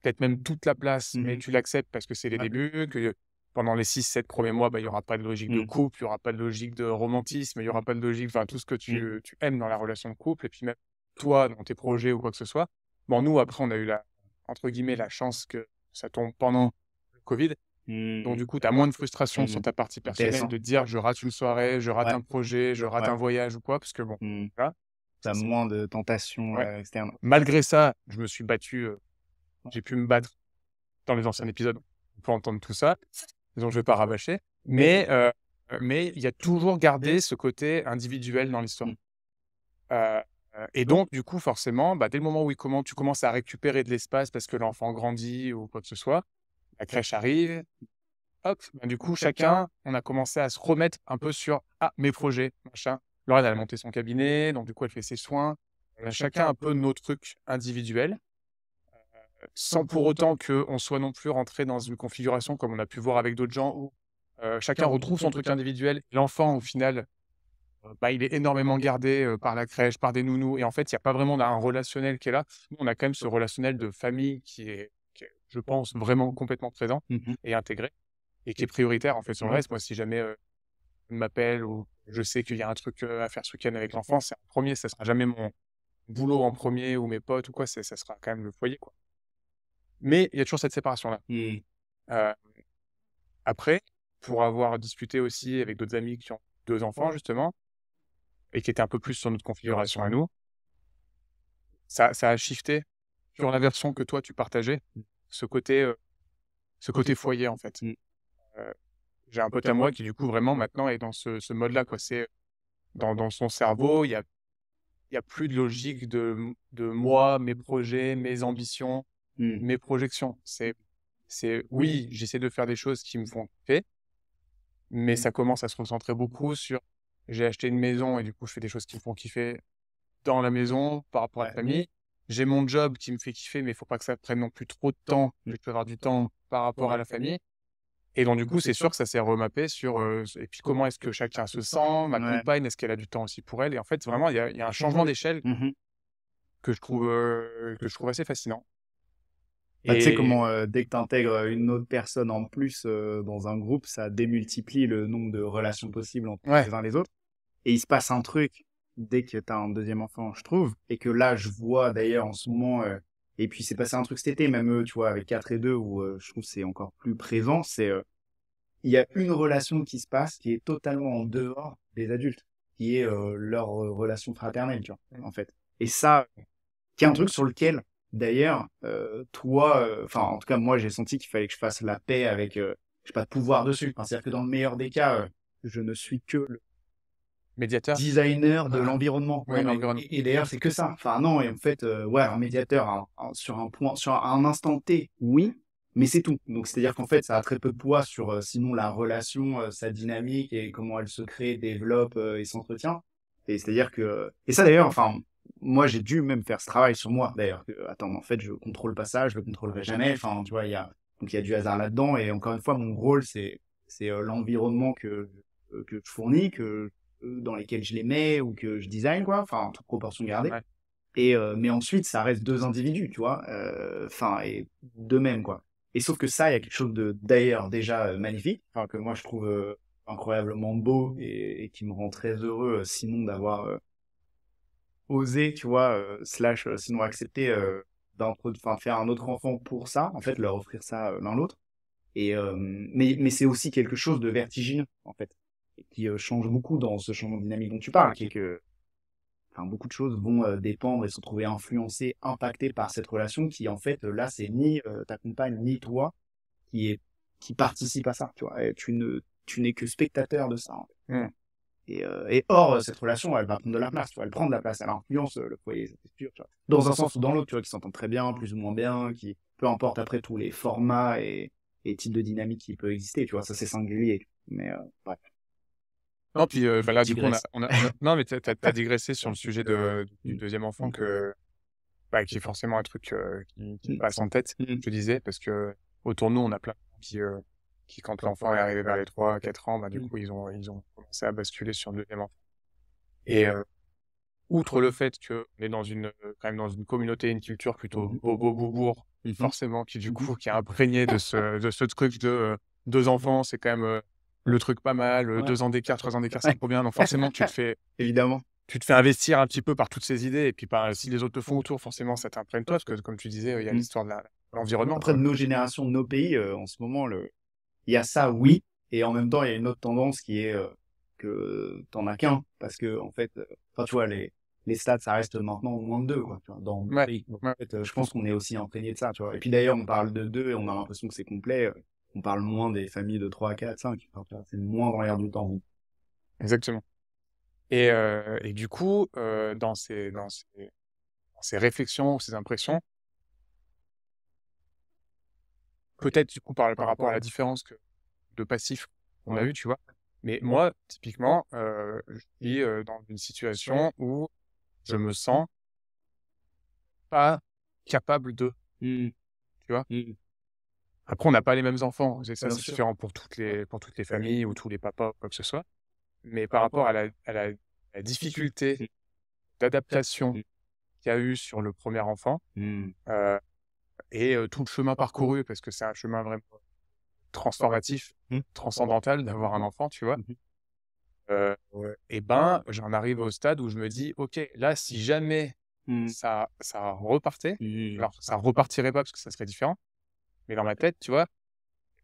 peut-être même toute la place, mais mmh. tu l'acceptes parce que c'est les débuts, que pendant les 6-7 premiers mois, bah, il y n'y aura pas de logique de mmh. couple, il n'y aura pas de logique de romantisme, il n'y aura pas de logique, enfin tout ce que tu, aimes dans la relation de couple, et puis même toi, dans tes projets ou quoi que ce soit. Bon, nous, après, on a eu la, entre guillemets, la chance que ça tombe pendant le Covid. Donc, mmh. du coup, tu as moins de frustration sur mmh. ta partie personnelle de dire je rate une soirée, je rate un projet, je rate un voyage ou quoi, parce que bon, mmh. Tu as moins de tentations euh, externes. Malgré ça, je me suis battu, euh, j'ai pu me battre dans les anciens épisodes. On peut entendre tout ça, donc je vais pas rabâcher. Mais mais euh, il y a toujours gardé ce côté individuel dans l'histoire. et donc, du coup, forcément, bah, dès le moment où tu commences à récupérer de l'espace parce que l'enfant grandit ou quoi que ce soit, la crèche arrive. Hop, ben, du coup, chacun, on a commencé à se remettre un peu sur ah, mes projets, machin. Laura, elle a monté son cabinet, donc du coup, elle fait ses soins. On a chacun un peu nos trucs individuels, euh, sans pour autant qu'on soit non plus rentré dans une configuration comme on a pu voir avec d'autres gens où euh, chacun retrouve son truc individuel. L'enfant, au final, euh, bah, il est énormément gardé par la crèche, par des nounous. Et en fait, il n'y a pas vraiment un relationnel qui est là. Nous, on a quand même ce relationnel de famille qui est je pense, vraiment complètement présent mmh et intégré et qui est prioritaire en fait sur le reste. Moi, si jamais euh, m'appelle ou je sais qu'il y a un truc euh, à faire ce week-end avec l'enfant, c'est en premier, ça sera jamais mon boulot en premier ou mes potes ou quoi, ça sera quand même le foyer quoi. Mais il y a toujours cette séparation là. Mmh. Euh, après, pour avoir discuté aussi avec d'autres amis qui ont deux enfants justement et qui étaient un peu plus sur notre configuration à nous, ça, ça a shifté sur la version que toi tu partageais. Mmh ce côté, euh, ce côté foyer en fait. Mmh. Euh, j'ai un pote à moi qui du coup vraiment maintenant est dans ce, mode-là quoi. C'est dans, dans, son cerveau, il y a, y a plus de logique de, de moi, mes projets, mes ambitions, mmh. mes projections. C'est c'est oui, j'essaie de faire des choses qui me font kiffer, mais mmh. ça commence à se concentrer beaucoup sur j'ai acheté une maison et du coup je fais des choses qui me font kiffer dans la maison par rapport à la famille j'ai mon job qui me fait kiffer, mais il faut pas que ça prenne non plus trop de temps. Mm. Je peux avoir du temps par rapport à la famille. Et donc, du coup, c'est sûr que ça s'est remappé sur euh, et puis comment est-ce que chacun se sent, ma compagne, est-ce qu'elle a du temps aussi pour elle. Et en fait, vraiment, il y, a un changement d'échelle mmh que je trouve euh, que je trouve assez fascinant. Bah, tu sais comment, euh, dès que tu intègres une autre personne en plus dans un groupe, ça démultiplie le nombre de relations possibles entre les uns et les autres. Et il se passe un truc dès que tu un deuxième enfant, je trouve. Et que là, je vois d'ailleurs en ce moment, euh, et puis c'est passé un truc cet été, même tu vois, avec 4 et 2, où euh, je trouve c'est encore plus présent, c'est euh, il y a une relation qui se passe qui est totalement en dehors des adultes, qui est leur relation fraternelle, tu vois, en fait. Et ça, qui est un truc sur lequel, d'ailleurs, toi, enfin, en tout cas, moi, j'ai senti qu'il fallait que je fasse la paix avec, je sais pas de pouvoir dessus. C'est-à-dire que dans le meilleur des cas, je ne suis que le médiateur. designer de l'environnement. et, d'ailleurs, c'est que ça. Enfin, non, et en fait, euh, ouais, un médiateur sur un point, sur un, instant T, oui, mais c'est tout. Donc, c'est-à-dire qu'en fait, ça a très peu de poids sur, euh, sinon, la relation, euh, sa dynamique et comment elle se crée, développe et s'entretient. Et c'est-à-dire que, et ça d'ailleurs, enfin, moi, j'ai dû même faire ce travail sur moi, d'ailleurs. Attends, en fait, je contrôle pas ça, je le contrôlerai jamais. Enfin, tu vois, il y a, donc il y a du hasard là-dedans. Et encore une fois, mon rôle, c'est, c'est l'environnement que, que je fournis, que euh, dans lesquels je les mets ou que je design, quoi, enfin, en toute proportion gardée. Et, euh, mais ensuite, ça reste deux individus, tu vois, euh, enfin, et de même, quoi. Et sauf que ça, il y a quelque chose de, d'ailleurs, déjà magnifique, que moi, je trouve incroyablement beau et, qui me rend très heureux, sinon d'avoir osé, tu vois, slash, sinon accepté enfin faire un autre enfant pour ça, en fait, leur offrir ça l'un l'autre. Et mais mais c'est aussi quelque chose de vertigineux en fait qui euh, change beaucoup dans ce changement dynamique dont tu parles, qui est que enfin, beaucoup de choses vont euh, dépendre et se trouver influencées, impactées par cette relation qui, en fait, là, c'est ni euh, ta compagne, ni toi qui, est, qui participe à ça. Tu vois, tu ne tu n'es que spectateur de ça. et, et, or, cette relation, elle va prendre de la place, tu vois, elle prend de la place, elle influence le foyer, c'est sûr. Dans un sens ou dans l'autre, tu vois, qui s'entendent très bien, plus ou moins bien, qui, peu importe après tous les formats et, types de dynamique qui peut exister, tu vois, ça c'est singulier. Mais bref. Non, puis euh, bah, du coup, non, mais tu as, digressé sur le sujet euh, du mm. deuxième enfant, mm. que, bah, qui est forcément un truc euh, qui, mm. passe en tête, je disais, parce que autour de nous, on a plein qui, qui quand l'enfant est arrivé vers les 3, 4 ans, bah, du coup, ils ont, ils ont commencé à basculer sur le deuxième enfant. Et outre le fait qu'on est dans une, quand même dans une communauté, une culture plutôt mm-hmm. bobo mm-hmm. forcément, qui du mm-hmm. coup, qui est imprégnée de ce, de ce truc de deux enfants, c'est quand même le truc pas mal, euh, deux ans d'écart, trois ans d'écart, c'est trop bien. Donc forcément, tu te fais évidemment, tu te fais investir un petit peu par toutes ces idées. Et puis par, bah, si les autres te font autour, forcément, ça t'imprègne toi, parce que comme tu disais, il y a mm. l'histoire de l'environnement. Après, de nos générations, de nos pays, euh, en ce moment, le... il y a ça, oui, et en même temps, il y a une autre tendance qui est euh, que t'en as qu'un, parce que en fait, tu vois les les stats, ça reste maintenant au moins de deux, quoi, dans Donc, je pense qu'on est aussi imprégné de ça, tu vois. Et puis d'ailleurs, on parle de deux et on a l'impression que c'est complet on parle moins des familles de 3, 4, 5. C'est moins dans l'air du temps. Exactement. Et, euh, du coup, euh, dans, ces, dans, ces, réflexions, ces impressions, peut-être du coup par, par rapport à la différence que, de passif qu'on a eu, tu vois, mais moi, typiquement, euh, je suis dans une situation où je me sens pas capable de. Mmh. Tu vois mmh. Après, on n'a pas les mêmes enfants. C'est ça, c'est différent pour toutes les bah familles ou tous les papas, quoi que ce soit. Mais par rapport à la, difficulté mmh. d'adaptation mmh. qu'il y a eu sur le premier enfant mmh. euh, et tout le chemin parcouru, parce que c'est un chemin vraiment transformatif, transcendantal d'avoir un enfant, tu vois. Et ben, j'en arrive au stade où je me dis, ok, là, si jamais ça ça repartait, alors ça repartirait pas parce que ça serait différent mais dans ma tête, tu vois,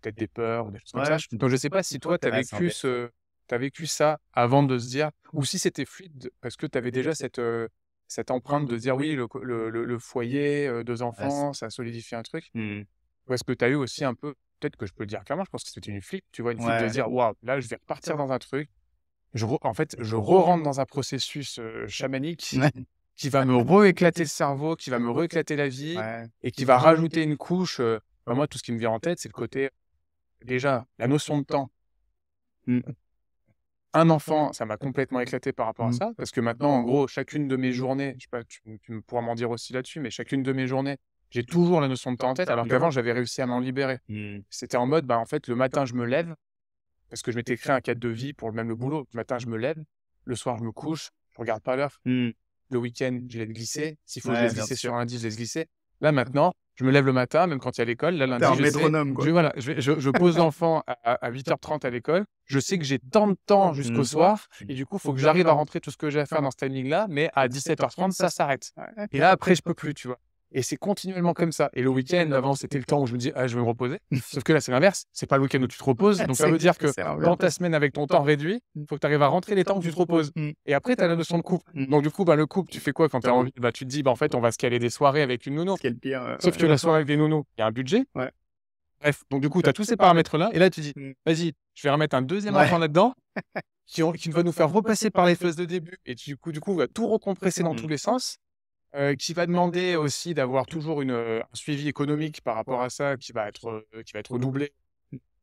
peut-être des peurs ou des choses comme ça. Donc je sais pas si toi, tu as vécu ce. vécu ça avant de se dire, ou si c'était fluide, parce que tu avais déjà cette, euh, cette empreinte de dire, oui, le, le, foyer, euh, deux enfants, ça solidifie un truc. Mmh. Ou est-ce que tu as eu aussi un peu, peut-être que je peux le dire clairement, je pense que c'était une flippe, tu vois, une de dire, waouh, là, je vais repartir dans un truc. Je en fait, je re-rentre dans un processus chamanique qui va me re-éclater le cerveau, qui va me re-éclater la vie et qui va rajouter une couche bah, moi, tout ce qui me vient en tête, c'est le côté, déjà, la notion de temps. Mmh. Un enfant, ça m'a complètement éclaté par rapport à mmh. ça, parce que maintenant, en gros, chacune de mes journées, je sais pas, tu, tu pourras m'en dire aussi là-dessus, mais chacune de mes journées, j'ai toujours la notion de temps en tête, alors qu'avant, j'avais réussi à m'en libérer. Mmh. C'était en mode, bah, en fait, le matin, je me lève, parce que je m'étais créé un cadre de vie pour le même boulot. Le matin, je me lève, le soir, je me couche, je regarde pas l'heure. Le week-end, je laisse glisser. S'il faut, je glisser sur un indice, je laisse glisser. Là, maintenant, je me lève le matin, même quand il y a l'école. Là, lundi, un je quoi. Je, voilà, je, je, je pose l'enfant à, à, 8h30 à l'école. Je sais que j'ai tant de temps mm-hmm. jusqu'au soir. Et du coup, il faut que j'arrive à rentrer tout ce que j'ai à faire dans ce timing là Mais à 17h30, ça s'arrête. Et là, après, je peux plus, tu vois. Et c'est continuellement comme ça. Et le week-end, avant, c'était le temps où je me dis, ah, je vais me reposer. Sauf que là, c'est l'inverse. C'est pas le week-end où tu te reposes. Donc, ça veut dire que dans ta semaine, avec ton temps réduit, il mm. faut que tu arrives à rentrer les temps où tu te reposes. Et après, tu as la notion de couple. Mm. Mm. Donc, du coup, bah, le couple, tu fais quoi quand tu as envie bah, Tu te dis, bah, en fait, on va se caler des soirées avec une nounou. Pire, euh, Sauf que la soirée avec des nounous, il y a un budget. Ouais. Bref, donc du coup, tu as tous ces paramètres-là. Et là, tu dis, vas-y, je vais remettre un deuxième enfant là-dedans qui, qui va nous faire repasser par les phases de début. Et du coup, du coup, on va tout recompresser dans tous les sens qui va demander aussi d'avoir toujours une, un suivi économique par rapport à ça, qui va être, qui va être mmh doublé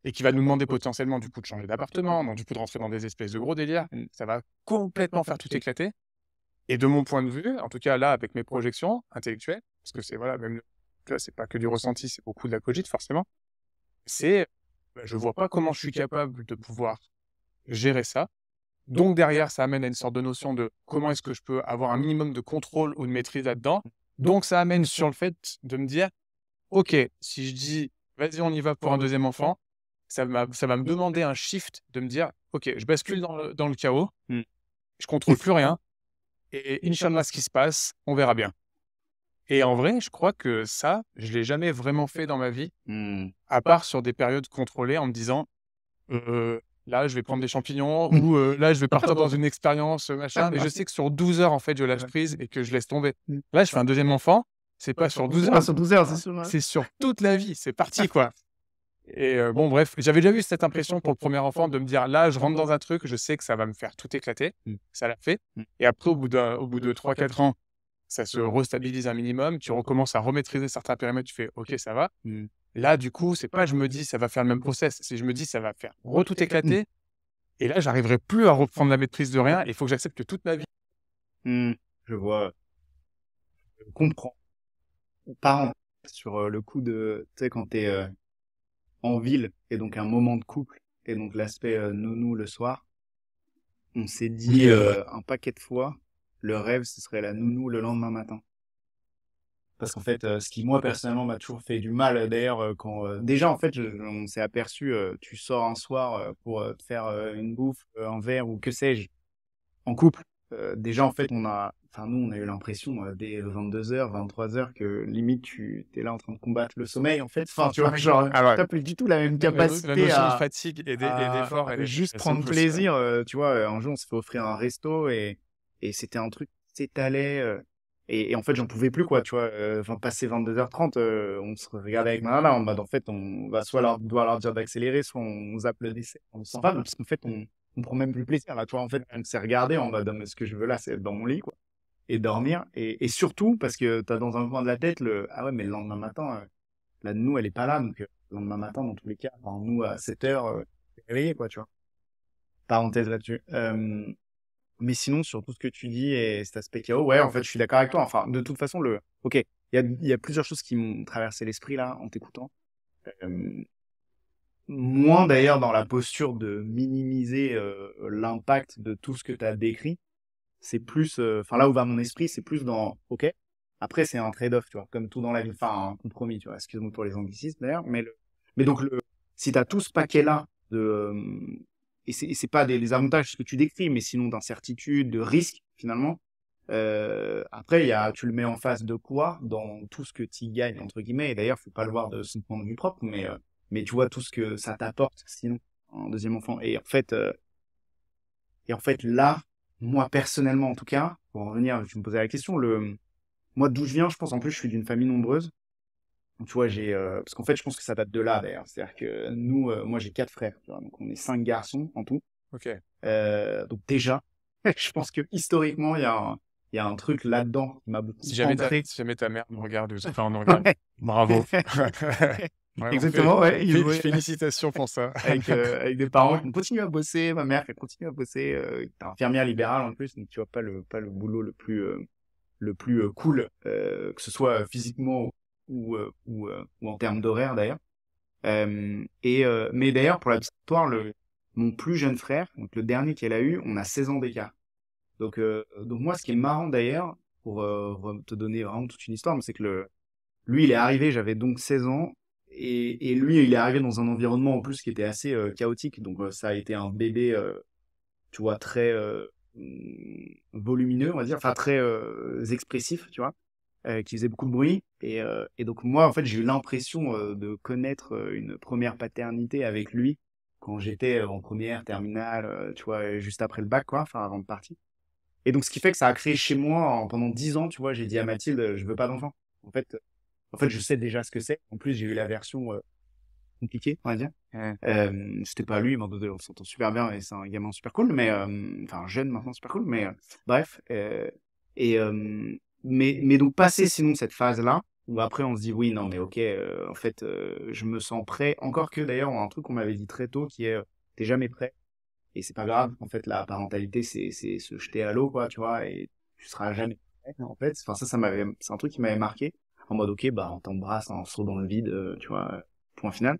et qui va nous demander potentiellement du coup de changer d'appartement, donc du coup de rentrer dans des espèces de gros délires, mmh. ça va complètement faire tout éclater. Et de mon point de vue, en tout cas là avec mes projections intellectuelles, parce que c'est voilà même c'est pas que du ressenti, c'est beaucoup de la cogite forcément. C'est, bah, je vois pas comment je suis capable de pouvoir gérer ça donc derrière, ça amène à une sorte de notion de comment est-ce que je peux avoir un minimum de contrôle ou de maîtrise là-dedans. Mmh. Donc ça amène sur le fait de me dire, OK, si je dis, vas-y, on y va pour un deuxième enfant, ça va, ça va me mmh. demander un shift de me dire, OK, je bascule dans le, dans le chaos, mmh. je contrôle plus rien, et Inch'Allah, ce qui se passe, on verra bien. Et en vrai, je crois que ça, je l'ai jamais vraiment fait dans ma vie, à part sur des périodes contrôlées en me disant, euh, là je vais prendre des champignons mmh. ou euh, là je vais partir dans une expérience euh, machin mais je sais que sur 12 heures en fait je lâche prise et que je laisse tomber mmh. là je fais un deuxième enfant c'est pas sur 12 heures sur 12 heures c'est sur, sur toute la vie c'est parti quoi et euh, bon bref j'avais déjà eu cette impression pour le premier enfant de me dire là je rentre dans un truc je sais que ça va me faire tout éclater mmh. ça l'a fait et après au bout d'un au bout de 3 4 ans ça se mmh. restabilise un minimum, tu mmh. recommences à remaîtriser certains périmètres, tu fais OK, mmh. ça va. Là, du coup, c'est pas je me dis ça va faire le même process, c'est je me dis ça va faire tout éclater. Et là, j'arriverai plus à reprendre la maîtrise de rien. Il faut que j'accepte que toute ma vie. Je vois. Je comprends. On part sur euh, le coup de, tu sais, quand t'es es euh, en ville et donc un moment de couple et donc l'aspect euh, nounou le soir. On s'est dit un paquet de fois le rêve, ce serait la nounou le lendemain matin. Parce qu'en fait, euh, ce qui moi personnellement m'a toujours fait du mal, euh, d'ailleurs, euh, quand déjà en fait, on s'est aperçu, tu sors un soir pour faire une bouffe, en verre ou que sais-je, en couple. déjà en fait, on a, enfin nous, on a eu l'impression dès 22 h 23 h que limite tu es là en train de combattre le sommeil en fait. Enfin, tu vois, genre, ah plus du tout la même capacité la, à de fatigue et juste prendre plaisir. tu vois, un jour, on s'est fait offrir un resto et et c'était un truc qui s'étalait. Euh, et, en fait, j'en pouvais plus, quoi, tu vois. Euh, enfin, passé 22h30, euh, on se regardait avec ma là en en fait, on va soit leur, doit leur dire d'accélérer, soit on, on le décès. On s'en va, parce qu'en fait, on, ne prend même plus plaisir. Là, vois, en fait, c'est regarder regardé en mode, ce que je veux là, c'est être dans mon lit, quoi, et dormir. Et, surtout, parce que tu as dans un moment de la tête le, ah ouais, mais le lendemain matin, la nous, elle est pas là, donc le lendemain matin, dans tous les cas, enfin, nous, à 7 heures, réveillé, quoi, tu vois. Parenthèse là-dessus. Euh, mais sinon, sur tout ce que tu dis et cet aspect KO, ouais, en fait, je suis d'accord avec toi. Enfin, de toute façon, le, ok, il y a, y a, plusieurs choses qui m'ont traversé l'esprit là en t'écoutant. moins d'ailleurs dans la posture de minimiser l'impact de tout ce que tu as décrit. C'est plus, enfin là où va mon esprit, c'est plus dans, ok, après c'est un trade-off, tu vois, comme tout dans la vie, enfin un compromis, tu vois, excuse-moi pour les anglicismes d'ailleurs, mais le, mais donc le, si tu as tout ce paquet là de, et c'est, c'est pas des, avantages avantages que tu décris, mais sinon d'incertitude, de risque finalement. Euh, après, il y a, tu le mets en face de quoi dans tout ce que tu gagnes entre guillemets. Et d'ailleurs, faut pas le voir de son point de vue propre, mais euh, mais tu vois tout ce que ça t'apporte sinon un deuxième enfant. Et en fait, euh, en fait là, moi personnellement en tout cas, pour revenir, tu me posais la question, le moi d'où je viens, je pense en plus je suis d'une famille nombreuse tu vois, j'ai. Euh, parce qu'en fait, je pense que ça date de là, d'ailleurs. C'est-à-dire que nous, euh, moi, j'ai quatre frères. donc, on est cinq garçons en tout. Ok. Euh, donc, déjà, je pense que historiquement, il y a un. Il y a un truc là-dedans qui m'a beaucoup si jamais, ta, si jamais ta mère me regarde, enfin, on regarde. Bravo. Exactement, oui. Félicitations pour ça. avec, des parents qui continuent à bosser, ma mère qui continue à bosser, euh, infirmière libérale en plus, donc tu vois, pas le, pas le boulot le plus, le plus cool, que ce soit physiquement ou, euh, euh, ou, en termes d'horaire d'ailleurs. Euh, et mais d'ailleurs pour la histoire, le, mon plus jeune frère, donc le dernier qu'elle a eu, on a 16 ans d'écart. Donc donc moi ce qui est marrant d'ailleurs pour te donner vraiment toute une histoire, c'est que le lui il est arrivé, j'avais donc 16 ans et, et, lui, il est arrivé dans un environnement en plus qui était assez chaotique. Donc ça a été un bébé, tu vois, très volumineux, on va dire, enfin très expressif, tu vois euh, qui faisait beaucoup de bruit. Et, euh, et donc moi, en fait, j'ai eu l'impression euh, de connaître euh, une première paternité avec lui quand j'étais euh, en première, terminale, tu vois, juste après le bac, quoi, enfin avant de partir. Et donc ce qui fait que ça a créé chez moi, pendant dix ans, tu vois, j'ai dit à Mathilde, je veux pas d'enfant. En fait, en fait, je sais déjà ce que c'est. En plus, j'ai eu la version compliquée, on va dire. c'était pas lui, mais on s'entend super bien et c'est un gamin super cool, mais enfin jeune maintenant super cool, mais bref. et mais, mais donc, passer sinon cette phase-là, où après on se dit, oui, non, mais ok, euh, en fait, euh, je me sens prêt. Encore que d'ailleurs, un truc qu'on m'avait dit très tôt qui est, euh, t'es jamais prêt. Et c'est pas grave, en fait, la parentalité, c'est se jeter à l'eau, quoi, tu vois, et tu seras jamais prêt, en fait. Enfin, ça, ça m'avait, c'est un truc qui m'avait marqué. En mode, ok, bah, on t'embrasse, on se dans le vide, tu vois, point final.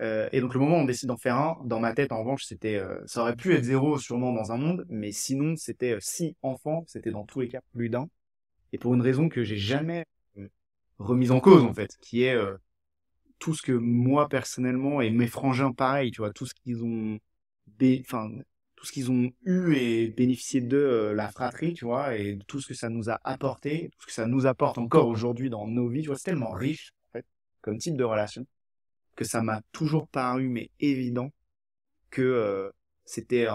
Euh, et donc le moment où on décide d'en faire un, dans ma tête en revanche, c'était, ça aurait pu être zéro sûrement dans un monde, mais sinon c'était euh, six enfants, c'était dans tous les cas plus d'un et pour une raison que j'ai jamais euh, remise en cause en fait, qui est euh, tout ce que moi personnellement et mes frangins pareil, tu vois, tout ce qu'ils ont, enfin tout ce qu'ils ont eu et bénéficié de euh, la fratrie, tu vois, et tout ce que ça nous a apporté, tout ce que ça nous apporte encore aujourd'hui dans nos vies, tu vois, c'est tellement riche en fait comme type de relation que ça m'a toujours paru mais évident que c'était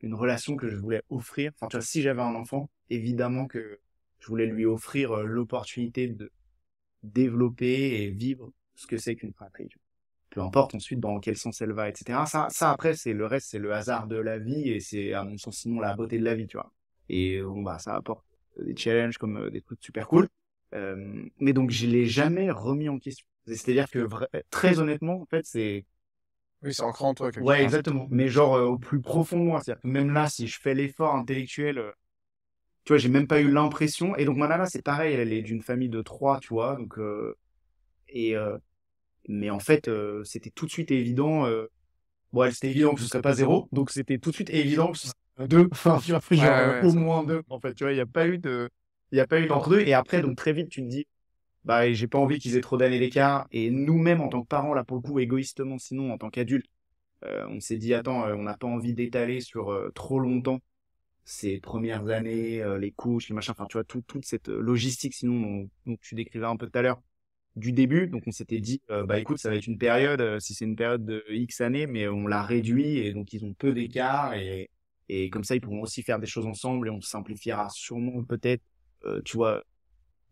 une relation que je voulais offrir. Enfin, tu vois, si j'avais un enfant, évidemment que je voulais lui offrir euh, l'opportunité de développer et vivre ce que c'est qu'une fratrie. Peu importe ensuite dans quel sens elle va, etc. Ça, ça après, c'est le reste, c'est le hasard de la vie et c'est, à mon sens, sinon la beauté de la vie, tu vois. Et euh, bon, bah, ça apporte des challenges comme euh, des trucs super cool. mais donc, je l'ai jamais remis en question. C'est-à-dire que très honnêtement, en fait, c'est. Oui, c'est ancré en toi. Ouais, exactement. Mais genre au plus profond moi. C'est-à-dire que même là, si je fais l'effort intellectuel tu vois, j'ai même pas eu l'impression. Et donc, Manala, c'est pareil, elle est d'une famille de trois, tu vois. Donc, euh, et, euh, mais en fait, euh, c'était tout de suite évident. bon, c'était évident que ce serait pas zéro. Donc, c'était tout de suite évident que ce serait deux. Enfin, tu genre, au moins deux. En fait, tu vois, il n'y a pas eu de, il n'y a pas eu d'entre-deux. Et après, donc, très vite, tu te dis, bah, j'ai pas envie qu'ils aient trop d'années d'écart. Et nous-mêmes, en tant que parents, là, pour le coup, égoïstement, sinon, en tant qu'adultes, on s'est dit, attends, on n'a pas envie d'étaler sur trop longtemps ces premières années, euh, les couches, les machins, enfin tu vois toute cette euh, logistique sinon donc tu décrivais un peu tout à l'heure du début. Donc on s'était dit euh, bah écoute ça va être une période si c'est une période de X années mais on l'a réduit et donc ils ont peu d'écart et et comme ça ils pourront aussi faire des choses ensemble et on simplifiera sûrement peut-être tu vois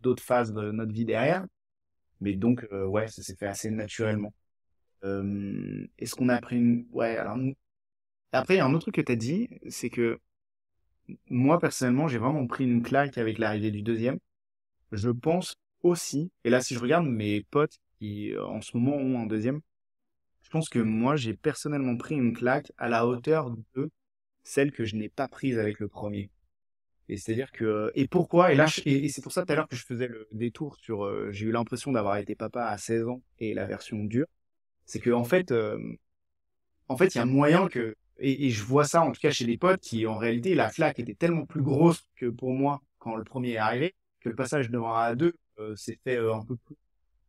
d'autres phases de notre vie derrière. Mais donc ouais ça s'est fait assez naturellement. Est-ce qu'on a pris une ouais alors après il y a un autre truc que tu as dit c'est que moi personnellement, j'ai vraiment pris une claque avec l'arrivée du deuxième. Je pense aussi, et là si je regarde mes potes qui euh, en ce moment ont un deuxième, je pense que moi j'ai personnellement pris une claque à la hauteur de celle que je n'ai pas prise avec le premier. Et c'est-à-dire que et pourquoi et là et, c'est pour ça tout à l'heure que je faisais le détour sur euh, j'ai eu l'impression d'avoir été papa à 16 ans et la version dure, c'est que en fait euh, en fait il y a moyen que et, je vois ça en tout cas chez les potes qui en réalité la flaque était tellement plus grosse que pour moi quand le premier est arrivé que le passage de 1 à 2 euh, s'est fait euh, un peu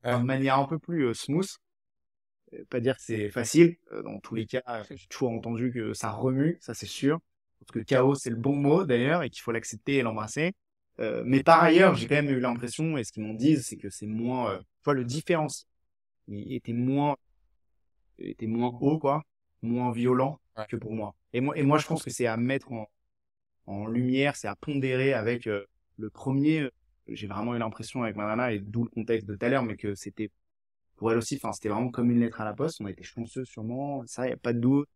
de manière un peu plus euh, smooth pas dire que c'est facile dans tous les cas j'ai toujours entendu que ça remue ça c'est sûr parce que chaos c'est le bon mot d'ailleurs et qu'il faut l'accepter et l'embrasser mais par ailleurs j'ai quand même eu l'impression et ce qu'ils m'en disent c'est que c'est moins tu le différence il était moins était moins haut quoi moins violent que pour moi. Et moi, et moi, je pense que c'est à mettre en, en lumière, c'est à pondérer avec euh, le premier. Euh, j'ai vraiment eu l'impression avec ma et d'où le contexte de tout à l'heure, mais que c'était pour elle aussi, enfin, c'était vraiment comme une lettre à la poste. On a été chanceux, sûrement. Ça, y a pas de doute.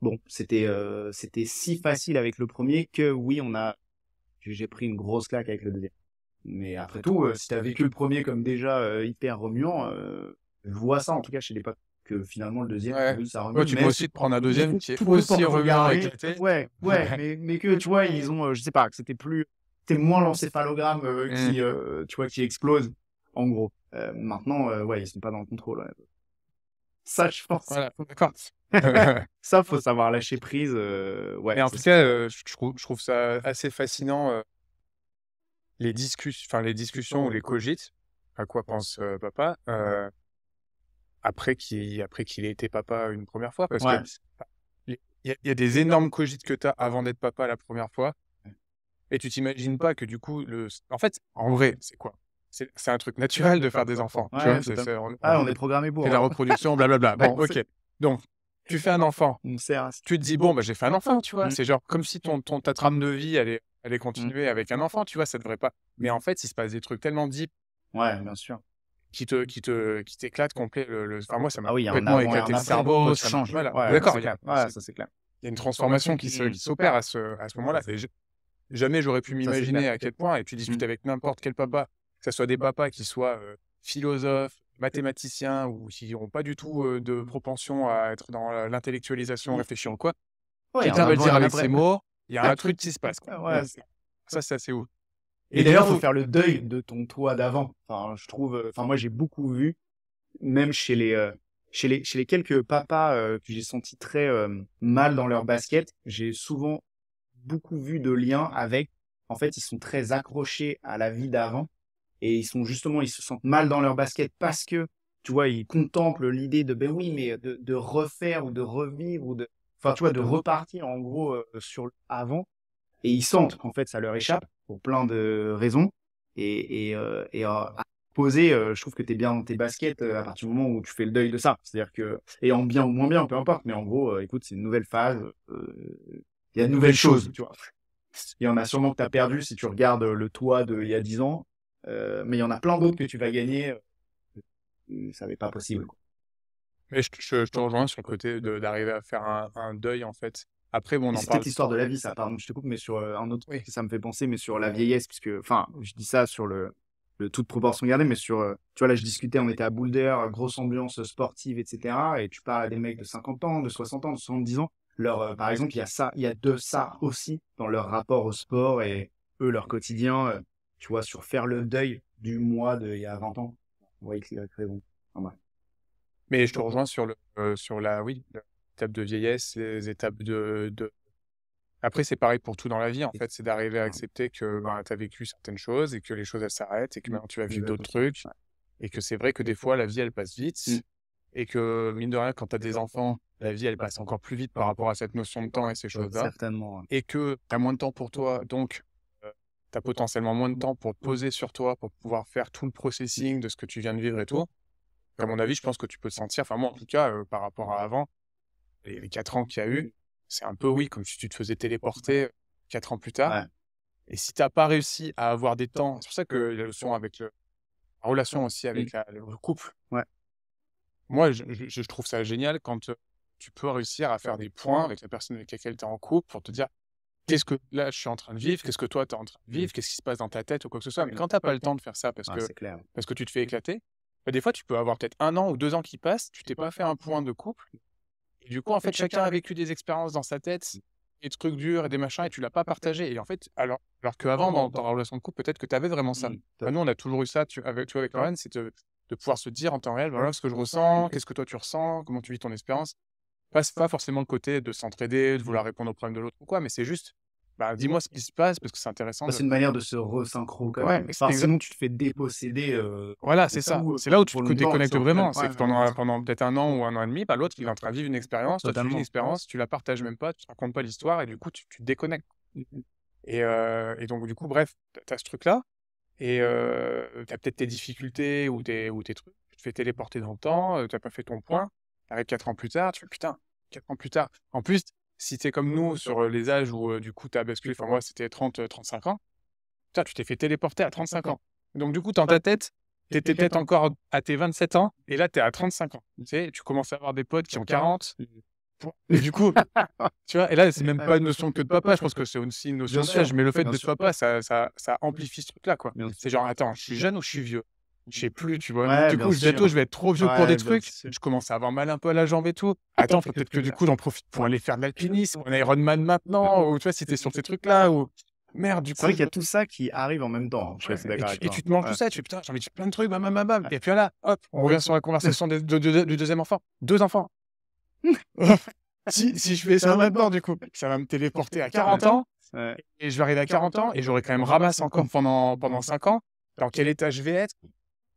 Bon, c'était, euh, c'était si facile avec le premier que oui, on a, j'ai pris une grosse claque avec le deuxième. Mais après tout, si si t'as vécu le premier comme déjà hyper remuant, je vois ça en tout cas chez les potes finalement le deuxième, ça tu peux aussi te prendre un deuxième qui est aussi regarder, Ouais, ouais, mais, que tu vois, ils ont, euh, je sais pas, que c'était plus, c'était moins l'encéphalogramme euh, mm. qui, euh, tu vois, qui explose, en gros. maintenant, ouais, ils sont pas dans le contrôle. Ça, je pense. Voilà, d'accord. ça, faut savoir lâcher prise. ouais. Mais en tout cas, je, trouve, je trouve ça assez fascinant. les, discussions, enfin, les discussions ou les cogites, à quoi pense papa, après qu'il après qu'il ait été papa une première fois parce que il y, a des énormes cogites que tu as avant d'être papa la première fois et tu t'imagines pas que du coup le en fait en vrai c'est quoi c'est un truc naturel de faire des enfants on, ah, on, est programmé pour la hein. reproduction blablabla bon, ok donc tu fais un enfant hein, tu te dis bon bah j'ai fait un enfant tu vois mm. c'est genre comme si ton, ton ta trame de vie allait allait mm. continuer avec un enfant tu vois ça devrait pas mais en fait il se passe des trucs tellement deep ouais bien sûr qui te qui te qui t'éclate complet le, Enfin, moi ça m'a ah oui, complètement a, éclaté le cerveau ça change d'accord ça c'est clair il y a une transformation qui s'opère à ce à ce moment-là jamais j'aurais pu m'imaginer à quel point et puis mmh. discuter avec n'importe quel papa que ce soit des papas qui soient euh, philosophes mathématiciens ou qui n'ont pas du tout euh, de propension à être dans l'intellectualisation mmh. réfléchir ou quoi ouais, quelqu'un va dire avec ses mots il y a un truc qui se passe ça c'est assez ouf et d'ailleurs, faut faire le deuil de ton toit d'avant. Enfin, je trouve, euh, enfin, moi, j'ai beaucoup vu, même chez les, euh, chez les, chez les quelques papas euh, que j'ai senti très mal dans leur basket, j'ai souvent beaucoup vu de liens avec, en fait, ils sont très accrochés à la vie d'avant et ils sont justement, ils se sentent mal dans leur basket parce que, tu vois, ils contemplent l'idée de, ben oui, mais de, refaire ou de revivre ou de, enfin, tu vois, de repartir en gros sur l'avant et ils sentent qu'en fait, ça leur échappe plein de raisons. Et, euh, euh, à poser, euh, je trouve que tu es bien dans tes baskets à partir du moment où tu fais le deuil de ça. C'est-à-dire que, et en bien ou moins bien, peu importe, mais en gros, écoute, c'est une nouvelle phase, il y a de nouvelles choses, tu vois. Il y en a sûrement que tu as perdu si tu regardes le toit d'il y a 10 ans, mais il y en a plein d'autres que tu vas gagner. Ça n'est pas possible. Mais je, te rejoins sur le côté d'arriver à faire un, deuil, en fait. Après, bon, on en l'histoire de la vie, ça, pardon, je te coupe, mais sur euh, un autre, truc, ça me fait penser, mais sur la vieillesse, puisque, enfin, je dis ça sur le, le toute proportion gardée, mais sur, euh, tu vois, là, je discutais, on était à Boulder, euh, grosse ambiance sportive, etc. Et tu parles à des mecs de 50 ans, de 60 ans, de 70 ans. Leur, par exemple, il y a ça, il y a de ça aussi dans leur rapport au sport et eux, leur quotidien, tu vois, sur faire le deuil du mois d'il y a 20 ans. Vous voyez que c'est bon. Mais je te rejoins sur le, sur la, oui, étapes de vieillesse, les étapes de, Après, c'est pareil pour tout dans la vie, en fait. C'est d'arriver à accepter que bah, tu as vécu certaines choses et que les choses, elles s'arrêtent et que mmh. maintenant, tu vas vivre d'autres trucs. Et que c'est vrai que des fois, la vie, elle passe mmh. vite. Et que, mine de rien, quand tu as des enfants, la vie, elle passe encore plus vite par rapport à cette notion de temps et ces choses-là. Certainement. Et que tu as moins de temps pour toi. Donc, euh, tu as potentiellement moins de temps pour te mmh. poser sur toi, pour pouvoir faire tout le processing de ce que tu viens de vivre et tout. À mon avis, je pense que tu peux te sentir, enfin, moi, en tout cas, euh, par rapport à avant, les, quatre ans qu'il y a eu, c'est un peu oui, comme si tu te faisais téléporter euh, quatre ans plus tard. Et si tu t'as pas réussi à avoir des temps, c'est pour ça que la avec relation aussi avec mm. le couple. Moi, je, trouve ça génial quand euh, tu peux réussir à faire des points avec la personne avec laquelle tu es en couple pour te dire qu'est-ce que là je suis en train de vivre, qu'est-ce que toi tu es en train de vivre, mm. qu'est-ce qui se passe dans ta tête ou quoi que ce soit. Mais quand tu n'as pas le temps de faire ça parce, que, parce que tu te fais éclater, bah, des fois tu peux avoir peut-être un an ou deux ans qui passent, tu t'es pas fait un point de couple, et du coup, en fait, chacun a vécu des expériences dans sa tête, des trucs durs et des machins, et tu l'as pas partagé. Et en fait, alors, alors qu'avant, dans, dans la relation de couple, peut-être que tu avais vraiment ça. Mmh, bah, nous, on a toujours eu ça, tu, avec, tu vois, avec Lauren, c'est de, pouvoir se dire en temps réel, voilà ce que je ressens, qu'est-ce que toi tu ressens, comment tu vis ton expérience. Passe pas forcément le côté de s'entraider, de vouloir mmh. répondre aux problèmes de l'autre ou quoi, mais c'est juste bah, dis-moi ce qui se passe parce que c'est intéressant. Bah, c'est une manière de se resynchro quand Ouais, sinon, tu te fais déposséder. Euh, voilà, c'est ça. C'est là où tu te déconnectes vraiment. C'est pendant, pendant peut-être un an ou un an et demi, bah, l'autre, il est en train de vivre une expérience. Toi, tu vis une expérience, tu la partages même pas, tu te racontes pas l'histoire et du coup, tu, te déconnectes. Mm-hmm. et, euh, et, donc, du coup, bref, tu as ce truc-là et euh, tu as peut-être tes difficultés ou tes, ou tes trucs. Tu te fais téléporter dans le temps, tu n'as pas fait ton point, tu 4 ans plus tard, tu fais putain, 4 ans plus tard. En plus, si es comme nous sur les âges où du coup as basculé, enfin moi c'était 30, 35 ans, putain, tu t'es fait téléporter à 35 ans. Donc du coup, dans ta tête, t'étais peut-être encore à tes 27 ans et là tu es à 35 ans. Tu sais, tu commences à avoir des potes qui ont 40. Et du coup, tu vois, et là, c'est même ah pas une notion que de papa, je pense que c'est aussi une notion de mais le fait de papa, ça, ça, ça amplifie ce truc-là, quoi. C'est genre, attends, je suis jeune ou je suis vieux je sais plus, tu vois. du coup, je je vais être trop vieux pour des trucs. Je commence à avoir mal un peu à la jambe et tout. Attends, peut-être que du coup, j'en profite pour aller faire de l'alpinisme, un Ironman maintenant, ou tu vois, si t'es sur ces trucs-là, ou merde, du coup. C'est vrai qu'il y a tout ça qui arrive en même temps. Hein. et, tu, te manges tout ça, tu fais putain, j'ai envie de plein de trucs, bam, bam, bam. Et puis là, hop, on revient sur la conversation du deuxième enfant. Deux enfants. si, si je fais ça maintenant, du coup, ça va me téléporter à 40 ans. Et je vais arriver à 40 ans et j'aurai quand même ramasse encore pendant, pendant 5 ans. Dans quel état je vais être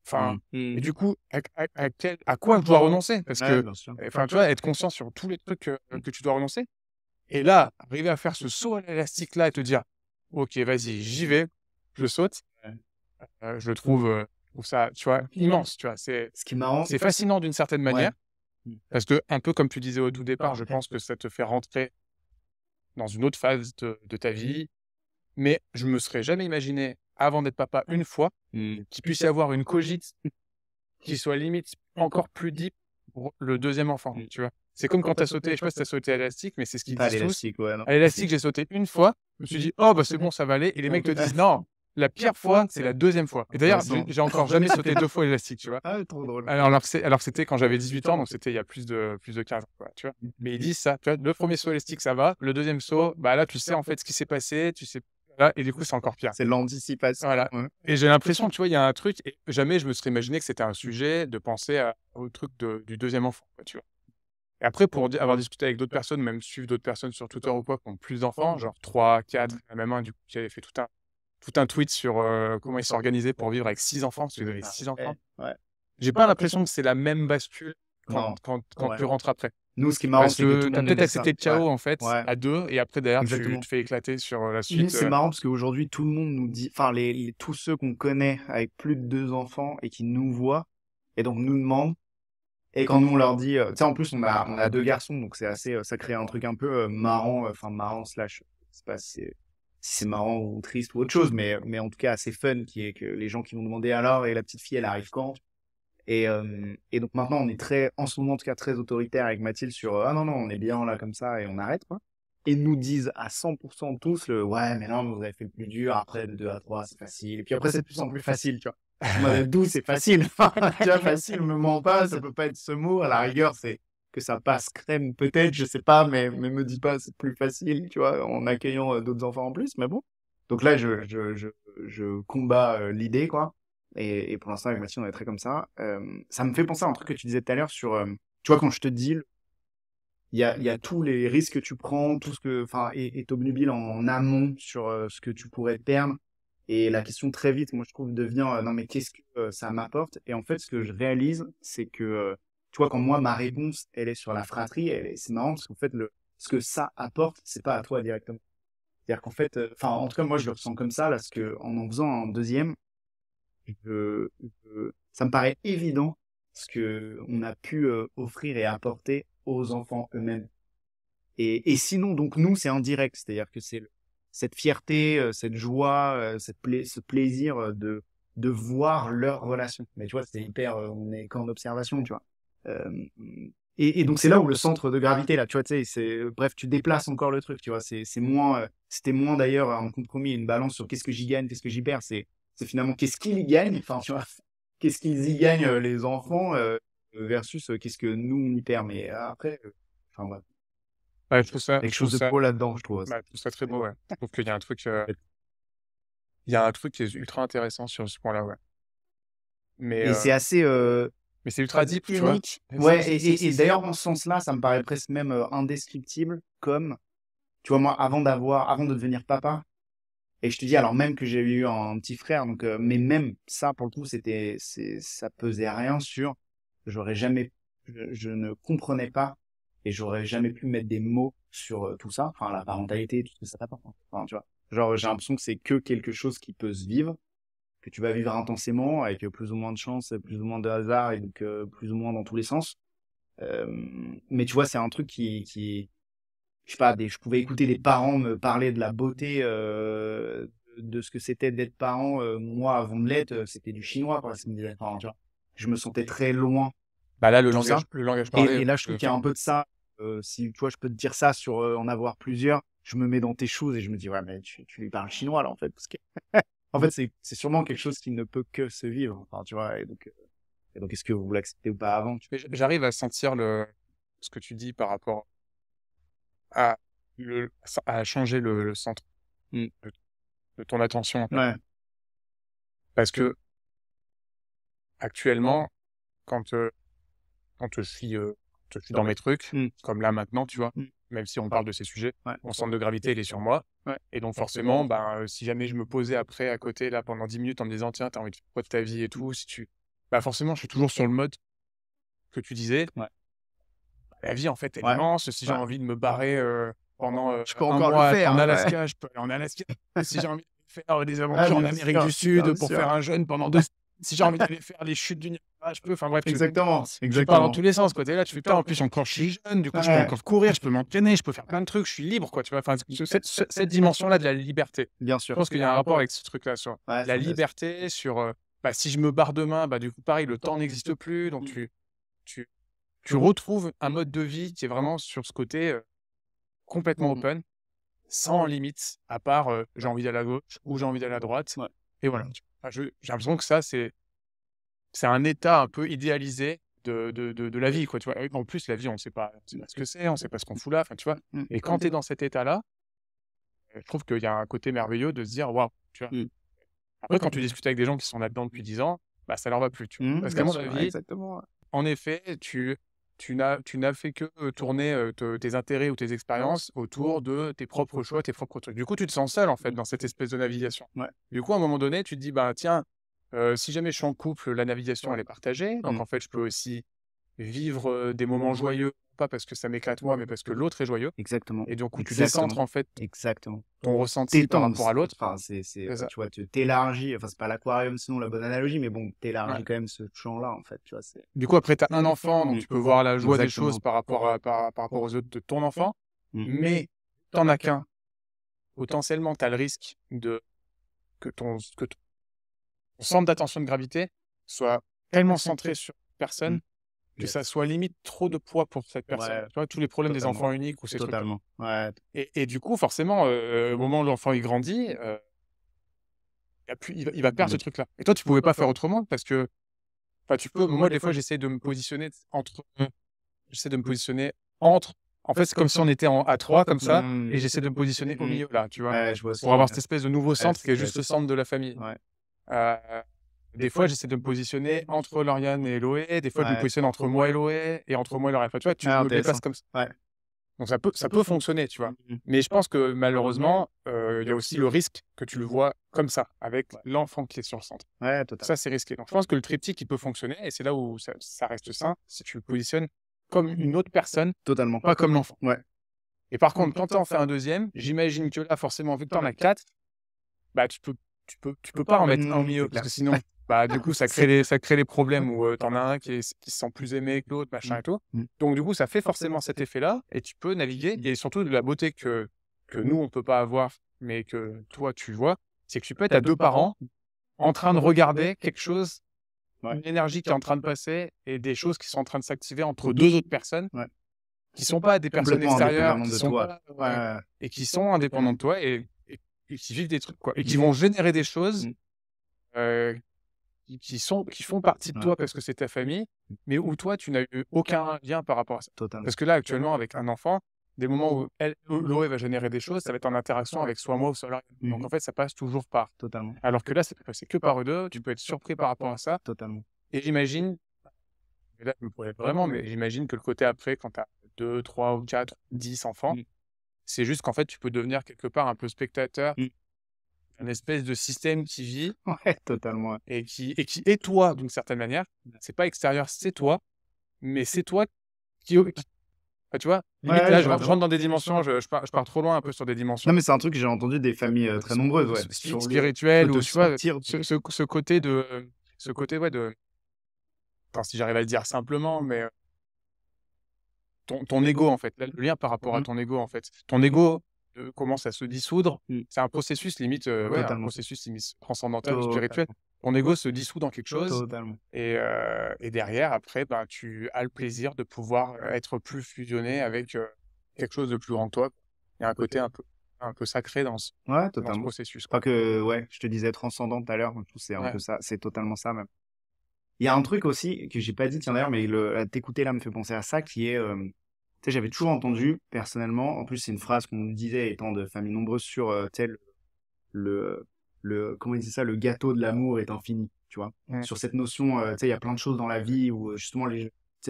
Enfin, mmh. Mmh. et du coup, à, quoi je dois renoncer Parce que, enfin, tu vois, être conscient sur tous les trucs mmh. que, tu dois renoncer. Et là, arriver à faire ce saut à l'élastique là et te dire, ok, vas-y, j'y vais, je saute. Euh, euh, je trouve, ça, tu vois, hein. immense. Tu vois, c'est C'est fascinant d'une certaine manière, parce que un peu comme tu disais au tout départ, je pense que ça te fait rentrer dans une autre phase de, de ta vie. Mais je me serais jamais imaginé avant d'être papa une fois, mmh. qu'il puisse y avoir une cogite qui soit limite encore plus deep pour le deuxième enfant, mmh. tu vois. C'est comme quand tu as sauté, je sais pas si as sauté à l'élastique, mais c'est ce qu'ils disent tous. À l'élastique, j'ai sauté une fois, je me suis dit, oh, bah, c'est bon, ça va aller. Et les mmh. mecs te disent, non, la pire fois, c'est la deuxième fois. Et d'ailleurs, j'ai, encore jamais sauté deux fois l'élastique, tu vois. Ah, trop drôle. Alors, c'était quand j'avais 18 ans, donc c'était il y a plus de, plus de 15 ans, tu vois. Mais ils disent ça, tu vois, le premier saut l'élastique, ça va. Le deuxième saut, bah là, tu sais en fait ce qui s'est passé, tu sais et du coup, c'est encore pire. C'est l'anticipation. Et j'ai l'impression, tu vois, il y a un truc, et jamais je me serais imaginé que c'était un sujet de penser au truc du deuxième enfant, tu vois. Et après, pour avoir discuté avec d'autres personnes, même suivre d'autres personnes sur Twitter ou quoi, qui ont plus d'enfants, genre 3, 4, même un, du coup, qui avait fait tout un, tout un tweet sur euh, comment ils s'organisaient pour vivre avec 6 enfants, parce vous avez 6 enfants. J'ai pas l'impression que c'est la même bascule quand, tu rentres après. Nous, ce qui est marrant, c'est que. Tu as peut-être accepté de chaos, en fait, à deux, et après, derrière, tu te fais éclater sur la suite. C'est euh. marrant parce qu'aujourd'hui, tout le monde nous dit, enfin, les, tous ceux qu'on connaît avec plus de deux enfants et qui nous voient, et donc nous demandent, et quand nous, on leur dit, euh, tu sais, en plus, on a, on a deux garçons, donc c'est assez, euh, ça crée un truc un peu marrant, enfin, marrant, slash, je sais pas si c'est c'est marrant ou triste ou autre chose, mais, mais en tout cas assez fun, qui est que les gens qui vont demander alors, et la petite fille, elle arrive quand et, euh, et, donc maintenant, on est très, en ce moment en tout cas, très autoritaire avec Mathilde sur euh, ah non non, on est bien là comme ça et on arrête quoi. Et nous disent à 100% tous le ouais mais non, vous avez fait le plus dur. Après de 2 à 3, c'est facile. Et puis après, c'est de plus en plus facile, tu vois. D'où c'est facile. tu vois, facile, me ment pas, ça peut pas être ce mot. À la rigueur, c'est que ça passe crème peut-être, je sais pas, mais, mais me dis pas c'est plus facile, tu vois, en accueillant euh, d'autres enfants en plus. Mais bon. Donc là, je je je, je combats l'idée quoi. Et, pour l'instant, avec Mathieu on est très comme ça. Euh, ça me fait penser à un truc que tu disais tout à l'heure sur, euh, tu vois, quand je te deal, il y a, y a, tous les risques que tu prends, tout ce que, enfin, est en, amont sur euh, ce que tu pourrais perdre. Et la question très vite, moi, je trouve, devient, non, mais qu'est-ce que ça m'apporte? Et en fait, ce que je réalise, c'est que, tu vois, quand moi, ma réponse, elle est sur la fratrie, c'est marrant parce qu'en fait, ce que ça apporte, c'est pas à toi directement. C'est-à-dire qu'en fait, enfin, en tout cas, moi, je le ressens comme ça, parce que, en en faisant un deuxième, ça me paraît évident ce que on a pu euh, offrir et apporter aux enfants eux-mêmes. Et, et, sinon, donc nous, c'est en direct, c'est-à-dire que c'est cette fierté, euh, cette joie, euh, cette ce plaisir de de voir leur relation. Mais tu vois, c'est hyper, on est qu'en observation, tu vois. et, et, donc c'est là où le centre de gravité là, tu vois, tu sais, c'est bref, tu déplaces encore le truc, tu vois. C'est moins, c'était moins d'ailleurs un compromis, une balance sur qu'est-ce que j'y gagne, qu'est-ce que j'y perds. C'est c'est finalement qu'est-ce qu'ils y gagnent, enfin, qu'est-ce qu'ils y gagnent euh, les enfants euh, versus euh, qu'est-ce que nous on y perd. Mais après, enfin, je trouve ça. Quelque chose de beau là-dedans, je trouve. ça très beau, je trouve qu'il y a un truc. Il y a un truc qui est ultra intéressant sur ce point-là, ouais. Mais. c'est assez. Mais c'est ultra deep, tu vois. Ouais, et, d'ailleurs, dans ce sens-là, ça me paraît presque même indescriptible, comme, tu vois, moi, avant d'avoir, avant de devenir papa, et je te dis, alors même que j'ai eu un, petit frère, donc, euh, mais même ça, pour le coup, c'était, ça pesait rien sur, j'aurais jamais, je, ne comprenais pas et j'aurais jamais pu mettre des mots sur euh, tout ça, enfin, la parentalité, tout ce que ça t'apporte. Hein. tu vois. Genre, j'ai l'impression que c'est que quelque chose qui peut se vivre, que tu vas vivre intensément, avec plus ou moins de chance, plus ou moins de hasard, et donc euh, plus ou moins dans tous les sens. mais tu vois, c'est un truc qui, qui, je sais pas, des, je pouvais écouter les parents me parler de la beauté euh, de ce que c'était d'être parent. Euh, moi, avant de l'être, euh, c'était du chinois, Je me sentais très loin. Bah là, le langage, le Et, là, je trouve qu'il y a un peu de ça. si tu je peux te dire ça sur en avoir plusieurs. Je me mets dans tes choses et je me dis ouais, mais tu, lui parles chinois là en fait, parce que en fait, c'est c'est sûrement quelque chose qui ne peut que se vivre. Enfin, tu vois, et donc. Et donc, est-ce que vous l'acceptez ou pas avant J'arrive à sentir le... ce que tu dis par rapport à, le, à changer le, centre mm. de, ton attention. Parce que actuellement, quand, euh, quand je suis, euh, je suis dans mes trucs, mm. comme là maintenant, tu vois, mm. même si on parle de ces sujets, mon centre de gravité, il est sur moi. Et donc forcément, ben, euh, si jamais je me posais après à côté, là, pendant 10 minutes, en me disant, tiens, t'as envie de faire quoi de ta vie et tout, si tu... Bah forcément, je suis toujours sur le mode que tu disais. Ouais la vie en fait est immense. Si j'ai envie de me barrer euh, pendant euh, je en hein, Alaska, je peux aller en Alaska. si j'ai envie de faire des aventures en Amérique du Sud pour faire un jeûne pendant deux si j'ai envie d'aller faire les chutes du Niagara, je peux. Enfin bref, exactement. exactement. dans tous les sens, là, tu fais pas. En plus, encore, je suis jeune, du coup, je peux encore courir, je peux m'entraîner, je peux faire plein de trucs, je suis libre, quoi. Tu vois, enfin, cette, dimension-là de la liberté. Bien sûr. Je pense qu'il y a un rapport avec ce truc-là, sur la liberté, sur euh, bah, si je me barre demain, bah, du coup, pareil, le temps n'existe plus, donc mmh. tu tu mmh retrouves un mode de vie qui est vraiment sur ce côté complètement mmh open, sans limites, à part j'ai envie d'aller à gauche ou j'ai envie d'aller à droite. Et voilà. j'ai l'impression que ça, c'est c'est un état un peu idéalisé de, de, de, la vie. Quoi, tu vois. En plus, la vie, on ne sait pas ce que mmh. c'est, on ne sait pas ce qu'on fout là. Enfin, tu vois. Et quand tu es dans cet état-là, je trouve qu'il y a un côté merveilleux de se dire waouh. Tu vois. Après, quand tu discutes avec des gens qui sont là-dedans depuis 10 ans, bah, ça leur va plus. Tu vois. en effet, tu tu n'as fait que tourner tes intérêts ou tes expériences autour de tes propres choix, tes propres trucs. Du coup, tu te sens seul, en fait, mmh. dans cette espèce de navigation. Du coup, à un moment donné, tu te dis, bah, tiens, si jamais je suis en couple, la navigation, elle est partagée. Donc, mmh. en fait, je peux aussi vivre des moments joyeux pas parce que ça m'éclate moi, mais parce que l'autre est joyeux. Exactement. Et donc, où tu décentres, en fait, Exactement. ton ressenti par rapport à l'autre. Enfin, c'est, c'est, tu vois, tu t'élargis. Enfin, c'est pas l'aquarium, sinon la bonne analogie, mais bon, t'élargis quand même ce champ-là, en fait, tu vois. Du coup, après, as un enfant, donc tu peux voir la joie des choses par rapport, par, par, rapport aux autres de ton enfant. mais mmh. Mais t'en as qu'un. Potentiellement, t'as le risque de, que ton, que ton centre d'attention de gravité soit tellement centré sur personne mmh que ça soit limite trop de poids pour cette personne. tu vois, tous les problèmes des enfants uniques ou ces totalement. Ouais. Et, et, du coup, forcément, euh, euh, au moment où l'enfant il grandit, euh, il, va, il, va, perdre ce mmh. truc-là. Et toi, tu pouvais pas faire autrement parce que, enfin, tu peux. Moi, des fois, j'essaie de me mmh. positionner entre, j'essaie de me mmh. positionner entre. En fait, c'est comme si on était en A3 comme ça, et j'essaie de me positionner au milieu là, tu vois, pour avoir cette espèce de nouveau centre qui est juste le centre de la famille. Euh, des fois, j'essaie de me positionner entre Lauriane et Loé. Des fois, je me positionne entre moi et Loé et entre moi et Lauriane. tu vois, tu ah, me dépasses comme ça. Donc, ça peut, ça peut fonctionner, tu vois. Mmh, mmh. Mais je pense que malheureusement, euh, il y a aussi le risque que tu le vois comme ça, avec l'enfant qui est sur le centre. Ouais, total. Ça, c'est risqué. Donc, je pense que le triptyque, il peut fonctionner et c'est là où ça, ça reste sain si tu le positionnes comme une autre personne. Totalement. Pas comme l'enfant. Ouais. Et par contre, quand tu en fais un deuxième, j'imagine que là, forcément, vu que tu en as quatre, bah, tu peux tu peux, tu peux pas en mettre un au milieu parce que sinon bah du coup ça crée les ça crée les problèmes où tu euh, t'en as un qui, est, qui se sent plus aimé que l'autre machin mmh. et tout mmh. donc du coup ça fait forcément cet effet là et tu peux naviguer mmh. et surtout de la beauté que que nous on peut pas avoir mais que toi tu vois c'est que tu peux être à deux parents en train de regarder quelque chose une énergie qui est en train de passer et des choses qui sont en train de s'activer entre deux autres personnes qui sont pas des personnes extérieures et qui sont indépendantes de toi et, qui vivent des trucs quoi et qui vont générer des choses euh, qui, sont, qui font partie de toi parce que c'est ta famille, mais où toi, tu n'as eu aucun lien par rapport à ça. Parce que là, actuellement, avec un enfant, des moments mmh. où elle, va générer des choses, ça va être en interaction avec soit moi ou soit Donc mmh. en fait, ça passe toujours par. Totalement. Alors que là, c'est passé que par eux deux, tu peux être surpris par rapport à ça. Et j'imagine, vraiment, mais j'imagine que le côté après, quand tu as 2, 3 ou 4, 10 enfants, mmh. c'est juste qu'en fait, tu peux devenir quelque part un peu spectateur une espèce de système qui vit. Ouais, totalement. Et qui, et qui est toi, d'une certaine manière. C'est pas extérieur, c'est toi. Mais c'est toi qui. tu vois, là, je, rentre dans des dimensions, je, je, pars, je, pars, trop loin un peu sur des dimensions. Non, mais c'est un truc que j'ai entendu des familles euh, très nombreuses, ouais. Sur spirituel, ou tu vois, ce, côté de. Ce côté, ouais, de. Enfin, si j'arrive à le dire simplement, mais. Euh, ton, ton ego, en fait. le lien par rapport à mm-hmm. ton ego, en fait. Ton ego, euh, commence à se dissoudre. Mmh. C'est un processus limite, euh, un processus transcendantal, spirituel. Ton ego se dissout dans quelque chose. Et, euh, et derrière, après, ben, tu as le plaisir de pouvoir être plus fusionné avec quelque chose de plus grand que toi. Il y a un côté un peu un peu sacré dans ce, ouais, processus. que, ouais, je te disais transcendant tout à l'heure, c'est un ça, c'est totalement ça même. Il y a un truc aussi que j'ai pas dit, tiens d'ailleurs, mais t'écouter là me fait penser à ça, qui est sais, j'avais toujours entendu, personnellement, en plus, c'est une phrase qu'on nous disait, étant de famille nombreuse, sur euh, tel le, le, comment ça, le gâteau de l'amour est infini, tu vois. Sur cette notion, euh, tu sais, il y a plein de choses dans la vie où, euh, justement,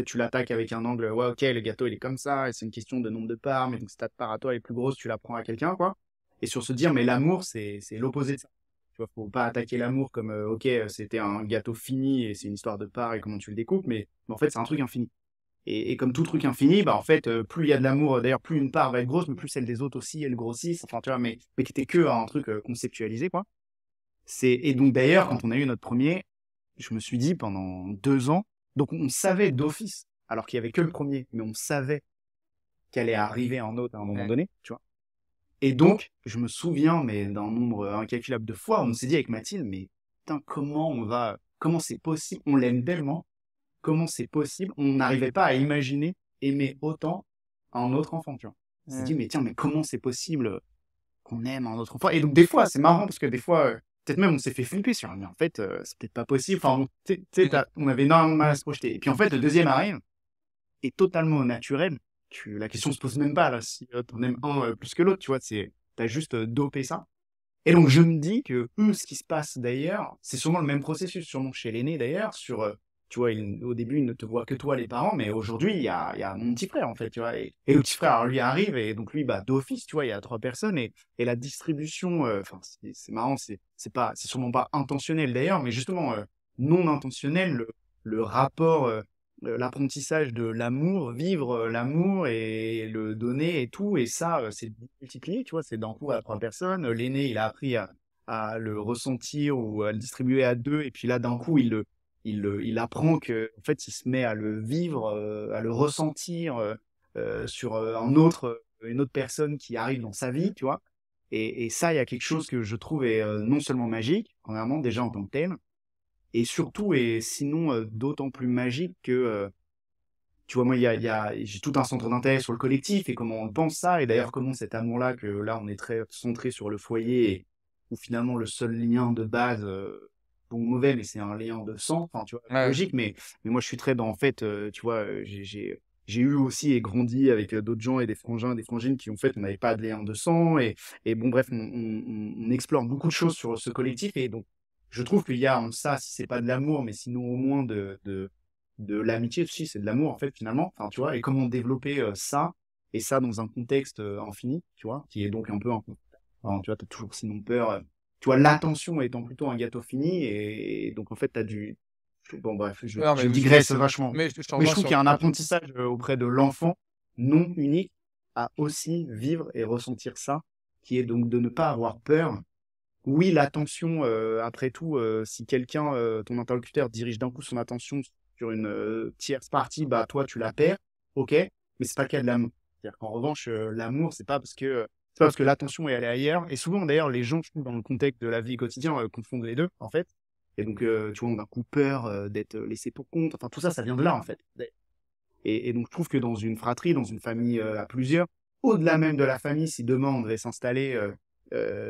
tu l'attaques avec un angle, ouais, ok, le gâteau, il est comme ça, et c'est une question de nombre de parts, mais donc si ta part à toi est plus grosse, tu la prends à quelqu'un, quoi. Et sur se dire, mais l'amour, c'est l'opposé de ça. Tu vois, faut pas attaquer l'amour comme, ok, c'était un gâteau fini et c'est une histoire de parts, et comment tu le découpes, mais en fait, c'est un truc infini. Et, comme tout truc infini, bah en fait, euh, plus il y a de l'amour, euh, d'ailleurs, plus une part va être grosse, mais plus celle des autres aussi, elle grossit. Enfin, tu vois, mais, mais qui était que hein, un truc euh, conceptualisé, quoi. C'est, et donc d'ailleurs, quand on a eu notre premier, je me suis dit pendant deux ans, donc on savait d'office, alors qu'il y avait que le premier, mais on savait qu'elle allait arriver en autre à un moment donné, tu vois. Et donc, je me souviens, mais d'un nombre incalculable de fois, on s'est dit avec Mathilde, mais putain, comment on va, comment c'est possible, on l'aime tellement, comment c'est possible On n'arrivait pas à imaginer aimer autant un autre enfant, tu vois. On s'est dit, mais tiens, mais comment c'est possible euh, qu'on aime un autre enfant Et donc, des fois, c'est marrant parce que des fois, euh, peut-être même on s'est fait flipper sur, mais en fait, euh, c'est peut-être pas possible. Enfin, tu sais, on avait énormément mal à se projeter. Et puis, en fait, le deuxième arrive, et totalement naturel. Tu, la question se pose même pas, là, si on t'en aimes un plus que l'autre, tu vois, c'est, t'as juste dopé ça. Et donc, je me dis que, ce qui se passe d'ailleurs, c'est sûrement le même processus, sûrement chez l'aîné d'ailleurs, sur tu vois, au début, il ne te voit que toi, les parents, mais aujourd'hui, il y a, mon petit frère, en fait, tu vois. Et, le petit frère, lui, arrive, et donc, lui, bah, d'office, tu vois, il y a trois personnes, et, et la distribution, euh, enfin, c'est marrant, c'est pas, c'est sûrement pas intentionnel d'ailleurs, mais justement, euh, non intentionnel, le, le rapport, euh, l'apprentissage de l'amour, vivre l'amour et le donner et tout, et ça, c'est multiplié, tu vois, c'est d'un coup à trois personnes. L'aîné, il a appris à, à le ressentir ou à le distribuer à deux, et puis là, d'un coup, il le euh, il, apprend que en fait il se met à le vivre, euh, à le ressentir euh, sur un autre, une autre personne qui arrive dans sa vie, tu vois. Et, ça, il y a quelque chose que je trouve non seulement magique, premièrement déjà en tant que tel, et surtout et sinon d'autant plus magique que, tu vois, moi, il y j'ai tout un centre d'intérêt sur le collectif et comment on pense ça, et d'ailleurs comment cet amour-là, que là on est très centré sur le foyer, où finalement le seul lien de base bon ou mauvais, mais c'est un lien de sang, enfin, tu vois, logique, mais, mais moi, je suis très dans, en fait, euh, tu vois, euh, j'ai, j'ai eu aussi et grandi avec euh, d'autres gens et des frangins, des frangines qui, en fait, on n'avait pas de lien de sang. Et, et bon, bref, on, explore beaucoup de choses sur ce collectif. Et donc, je trouve qu'il y a en ça, si c'est pas de l'amour, mais sinon au moins de, de, de l'amitié, aussi, c'est de l'amour, en fait, finalement. Enfin, tu vois, et comment développer ça et ça dans un contexte infini, tu vois, qui est donc un peu un, tu vois, t'as toujours sinon peur, tu vois, l'attention étant plutôt un gâteau fini, et, donc en fait, tu as du. Bon, bref, je, digresse vachement. Mais je, trouve qu'il y a un apprentissage euh, auprès de l'enfant non unique à aussi vivre et ressentir ça, qui est donc de ne pas avoir peur. Oui, l'attention, euh, après tout, euh, si quelqu'un, ton interlocuteur, dirige d'un coup son attention sur une tierce partie, bah toi, tu la perds, ok, mais c'est pas le cas de l'amour. C'est-à-dire qu'en revanche, l'amour, c'est pas parce que parce que l'attention est allée ailleurs. Et souvent d'ailleurs les gens dans le contexte de la vie quotidienne euh, confondent les deux en fait. Et donc euh, tu vois on a coup peur euh, d'être laissé pour compte. Enfin tout ça ça vient de là en fait. Et, donc je trouve que dans une fratrie, dans une famille à plusieurs, au-delà même de la famille, si demain on devait s'installer,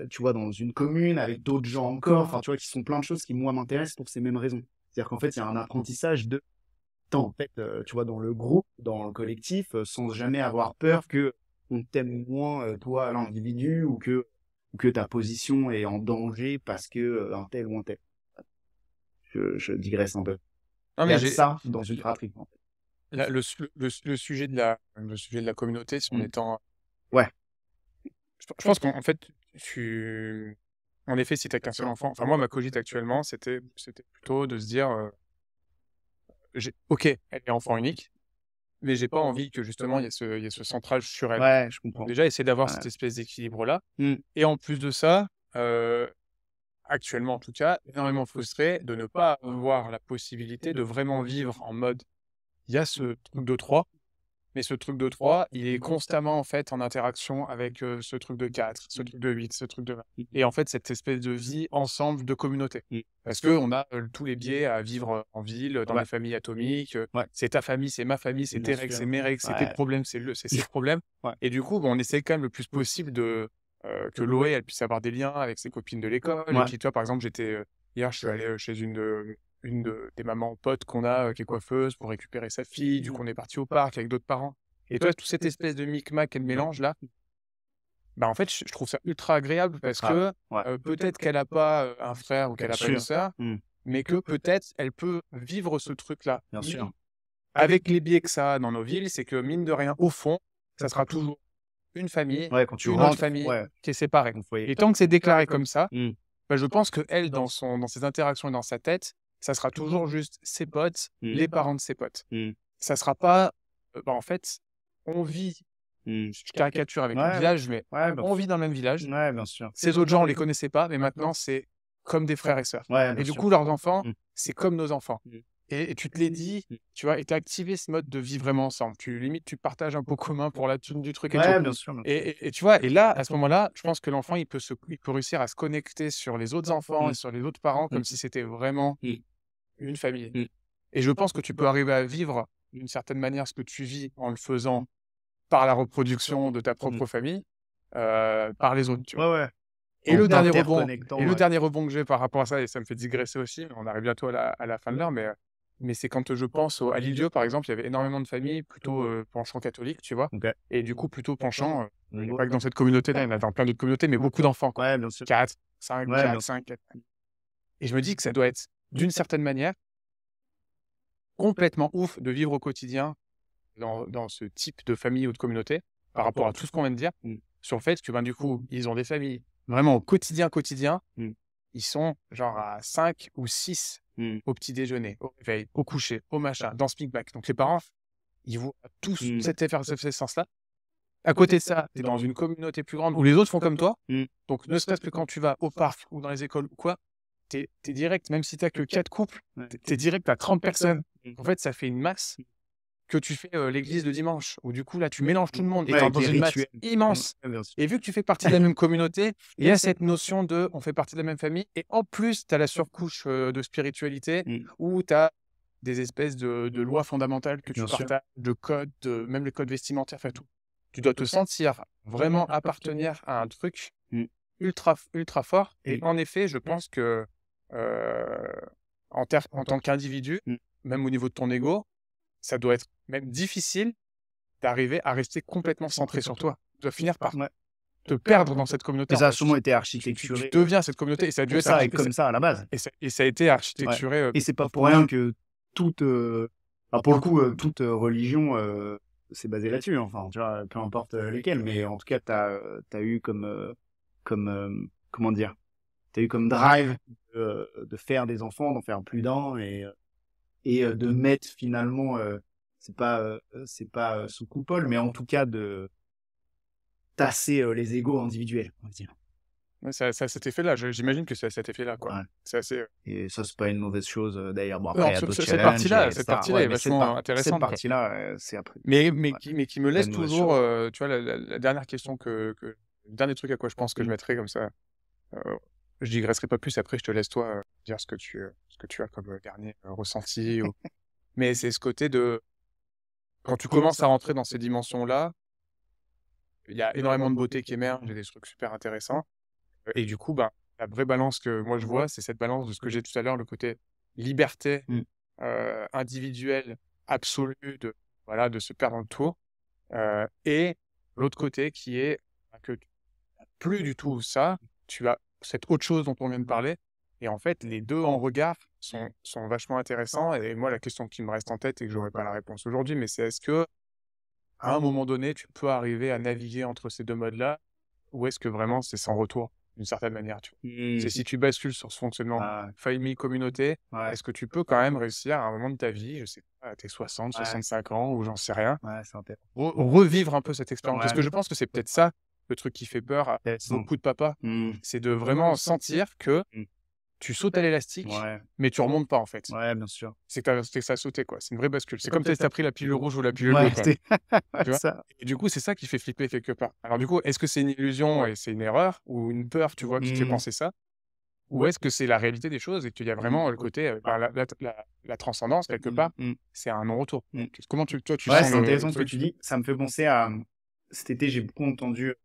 tu vois dans une commune avec d'autres gens encore, enfin tu vois qui sont plein de choses qui moi m'intéressent pour ces mêmes raisons. C'est-à-dire qu'en fait il y a un apprentissage de temps, en fait tu vois dans le groupe, dans le collectif, sans jamais avoir peur que on t'aime moins euh, toi l'individu ou que que ta position est en danger parce que en euh, tel ou un tel. Je, digresse un peu. Non, mais a ça dans une fratrie. le, sujet de la le sujet de la communauté, si on est mm. en euh, ouais. Je, pense qu'en fait tu en effet, si t'as qu'un seul enfant, enfin moi ma cogite actuellement, c'était c'était plutôt de se dire, ok, elle est enfant unique, mais j'ai pas mmh. envie que justement il y ait ce, y central sur elle. Ouais, je comprends. Déjà, essayer d'avoir cette espèce d'équilibre-là. Mmh. Et en plus de ça, euh, actuellement en tout cas, énormément frustré de ne pas avoir la possibilité de vraiment vivre en mode. Il y a ce truc de 3 mais ce truc de 3, il est constamment en fait en interaction avec ce truc de 4, mmh. ce truc de 8, ce truc de 20. Et en fait, cette espèce de mmh. vie ensemble de communauté. Mmh. Parce qu'on a tous les biais à vivre en ville, dans la famille atomique. Ouais. C'est ta famille, c'est ma famille, c'est tes règles, c'est mes règles, c'est tes problèmes, c'est le, ses problèmes. Et du coup, bah, on essaie quand même le plus possible de, que Loé, elle puisse avoir des liens avec ses copines de l'école. Et puis, toi, par exemple, j'étais. Hier, je suis allé chez une de une des mamans potes qu'on a, euh, qui est coiffeuse, pour récupérer sa fille, du mmh. coup on est parti au parc avec d'autres parents. Et toi, toute cette espèce de micmac et de mélange là, bah en fait, je trouve ça ultra agréable parce ah, que euh, peut-être qu'elle n'a pas euh, un frère ou qu'elle n'a pas une sœur, mmh. mais que peut-être elle peut vivre ce truc-là. Bien sûr. Avec les biais que ça a dans nos villes, c'est que mine de rien, au fond, ça sera toujours une famille, quand tu une grande famille qui est séparée. Et tant que c'est déclaré comme ça, mmh. bah, je pense que elle, dans, son, dans ses interactions et dans sa tête, ça sera mmh toujours juste ses potes, mmh les parents de ses potes. Mmh. Ça sera pas, bah, en fait, on vit, je caricature avec le village, mais bah on vit dans le même village. bien sûr. Ces autres gens, on les connaissait pas, mais maintenant, c'est comme des frères et sœurs. et du coup, leurs enfants, c'est comme nos enfants. Et, tu te les dit, tu vois, et tu as activé ce mode de vie vraiment ensemble. Tu limites tu partages un pot commun pour la thune du truc et tout. Bien sûr, Et, tu vois, et là, à ce moment-là, je pense que l'enfant, il peut se, il peut réussir à se connecter sur les autres enfants et sur les autres parents comme si c'était vraiment une famille. Mmh. Et je pense que tu peux arriver à vivre d'une certaine manière ce que tu vis en le faisant par la reproduction de ta mmh propre famille, euh, par les autres. Et, le dernier, rebond, le dernier rebond que j'ai par rapport à ça, et ça me fait digresser aussi, on arrive bientôt à la, fin de l'heure, mais, euh, mais c'est quand je pense à Lilio, par exemple, il y avait énormément de familles plutôt mmh. euh, penchant catholique, tu vois, et du coup plutôt penchant, pas que dans cette communauté-là, il y en a dans plein d'autres communautés, mais beaucoup d'enfants, quoi. 4, 5, 4, 5, Et je me dis que ça doit être d'une certaine manière, complètement ouf de vivre au quotidien dans, ce type de famille ou de communauté par rapport à tout ce qu'on vient de dire sur le fait que ben, du mm. coup, ils ont des familles vraiment au quotidien, quotidien. Mm. Ils sont genre à 5 ou 6 mm. au petit déjeuner, au réveil, au coucher, au machin, dans ce Big back Donc les parents, ils voient tous cette sens là À côté de ça, tu es dans une communauté plus grande où les autres font comme toi. Donc ne serait-ce que quand tu vas au parc ou dans les écoles ou quoi, t'es es direct, même si t'as que 4 couples, t'es direct à 30 personnes. Mm. En fait, ça fait une masse mm. que tu fais euh, l'église de dimanche, où du coup, là, tu mélanges tout le monde et tu dans mm. immense. Et vu que tu fais partie de la même communauté, il y a cette notion de on fait partie de la même famille. Et en plus, tu as la surcouche euh, de spiritualité où tu as des espèces de, lois fondamentales que tu partages, de codes, même les codes vestimentaires, enfin tout. Tu dois te sentir vraiment appartenir à un truc ultra, ultra fort. Et en effet, je pense que euh, en, tant qu'individu, mm. même au niveau de ton ego, ça doit être même difficile d'arriver à rester complètement centré sur toi. Tu dois finir par te perdre dans cette communauté. ça a sûrement été architecturé. Tu, euh, deviens cette communauté et ça a dû être comme ça à la base. Et ça, a été architecturé. Euh, et c'est pas pour rien que toute, pour le coup, toute religion s'est basée là-dessus. Enfin, peu importe lesquelles, mais en tout cas, tu as, eu comme, comme comment dire, tu eu comme drive euh, de, faire des enfants, d'en faire plus d'un et, euh, et euh, de mettre finalement, c'est pas, c'est pas sous coupole, mais en tout cas de tasser les égaux individuels, on va dire. ça, ça cet effet-là. J'imagine que ça cet effet-là. Quoi. C'est Et ça, c'est pas une mauvaise chose d'ailleurs. Bon, après, non, ce, cette partie-là, cette partie-là est vachement Cette partie-là, c'est après. Mais, mais, qui, me laisse toujours, tu vois, la, dernière question que, que, Dernier truc à quoi je pense que je mettrais comme ça je digresserai pas plus. Après, je te laisse toi euh, dire ce que tu, euh, ce que tu as comme euh, dernier ressenti. Mais c'est ce côté de quand tu commences à rentrer dans ces dimensions-là, il y a énormément de beauté qui émerge, il des trucs super intéressants. Et du coup, ben, la vraie balance que moi je vois, c'est cette balance de ce que j'ai tout à l'heure, le côté liberté mm. individuelle absolue de voilà de se perdre dans le tour, et l'autre côté qui est que plus du tout ça, tu as cette autre chose dont on vient de mmh. parler. Et en fait, les deux en regard sont, vachement intéressants. Et moi, la question qui me reste en tête et que n'aurai pas la réponse aujourd'hui, mais c'est est-ce que à un mmh. moment donné, tu peux arriver à naviguer entre ces deux modes-là, ou est-ce que vraiment c'est sans retour d'une certaine manière mmh. C'est si tu bascules sur ce fonctionnement ah. famille, communauté, est-ce que tu peux quand même réussir à un moment de ta vie, je sais pas, à tes 60, 65 ans ou j'en sais rien, revivre un peu cette expérience Parce que je pense que c'est peut-être ça le truc qui fait peur à coup de papa. Mmh. c'est de vraiment sentir que mmh. tu sautes à l'élastique, mais tu remontes pas en fait. Ouais, bien sûr. C'est que, ça a sauté quoi. C'est une vraie bascule. C'est comme si tu as pris la pilule rouge ou la pilule bleue. du coup, c'est ça qui fait flipper quelque part. Alors du coup, est-ce que c'est une illusion et c'est une erreur ou une peur, tu vois, qui tu fait mmh. penser ça ou est-ce que c'est la réalité des choses et qu'il y a vraiment le côté, euh, ah. bah, la, transcendance quelque part, c'est un non-retour. Comment tu, toi, tu c'est intéressant ce que tu dis. Ça me fait penser à cet été, j'ai beaucoup entendu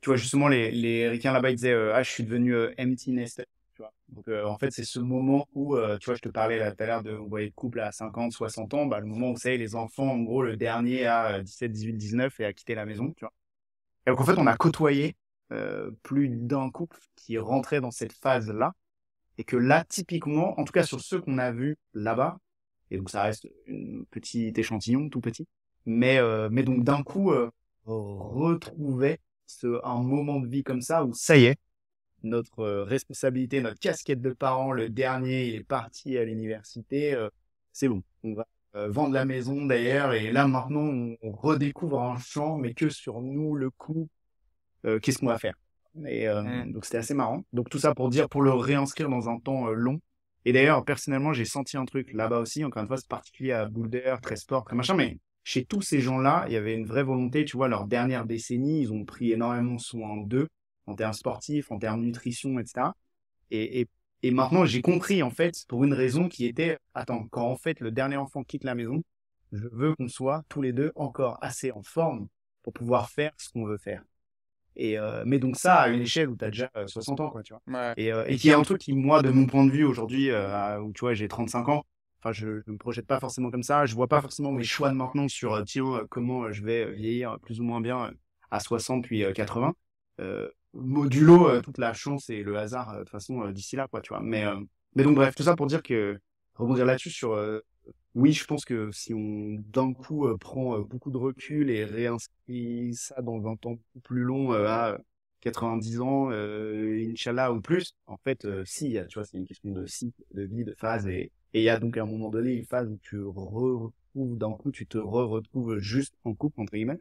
tu vois, justement, les, les ricains là-bas, ils disaient euh, Ah, je suis devenu euh, empty nest Tu vois. Donc, euh, en fait, c'est ce moment où, tu vois, je te parlais tout à l'heure de, on voyait le couple à 50, 60 ans, bah, le moment où, c'est les enfants, en gros, le dernier à 17, 18, 19 et a quitté la maison, tu vois. Et donc, en fait, on a côtoyé plus d'un couple qui rentrait dans cette phase-là. Et que là, typiquement, en tout cas sur ceux qu'on a vus là-bas, et donc ça reste un petit échantillon, tout petit, mais, mais donc d'un coup, euh, retrouvait un moment de vie comme ça où ça y est, notre euh, responsabilité, notre casquette de parents, le dernier, il est parti à l'université, euh, c'est bon, on va euh, vendre la maison d'ailleurs, et là maintenant on, redécouvre un champ, mais que sur nous, le coup, qu'est-ce qu'on va faire et, mmh. Donc c'était assez marrant. Donc tout ça pour dire, pour le réinscrire dans un temps long. Et d'ailleurs, personnellement, j'ai senti un truc là-bas aussi, encore une fois, c'est particulier à Boulder, très sport, très machin, mais chez tous ces gens-là, il y avait une vraie volonté, tu vois, leur dernière décennie, ils ont pris énormément soin d'eux, en termes sportifs, en termes nutrition, etc. Et, et, et maintenant, j'ai compris, en fait, pour une raison qui était, attends, quand en fait le dernier enfant quitte la maison, je veux qu'on soit tous les deux encore assez en forme pour pouvoir faire ce qu'on veut faire. Et euh, mais donc ça, à une échelle où tu as déjà 60 euh, ans, quoi, tu vois. Et, euh, et qui est un truc qui, moi, de mon point de vue, aujourd'hui, euh, où tu vois, j'ai 35 ans, Enfin, je, ne me projette pas forcément comme ça. Je vois pas forcément mes choix de maintenant sur euh, euh, comment euh, je vais vieillir plus ou moins bien à 60 puis 80. modulo toute la chance et le hasard de toute façon d'ici là quoi tu vois. Mais mais donc bref tout ça pour dire que rebondir là-dessus sur oui, je pense que si on d'un coup prend beaucoup de recul et réinscrit ça dans un temps plus long à 90 ans, Inch'Allah ou plus, en fait, si, hein, tu vois, c'est une question de cycle, de vie, de phase et, et il y a donc à un moment donné une phase où tu re retrouves, d'un coup, tu te re retrouves juste en couple, entre guillemets,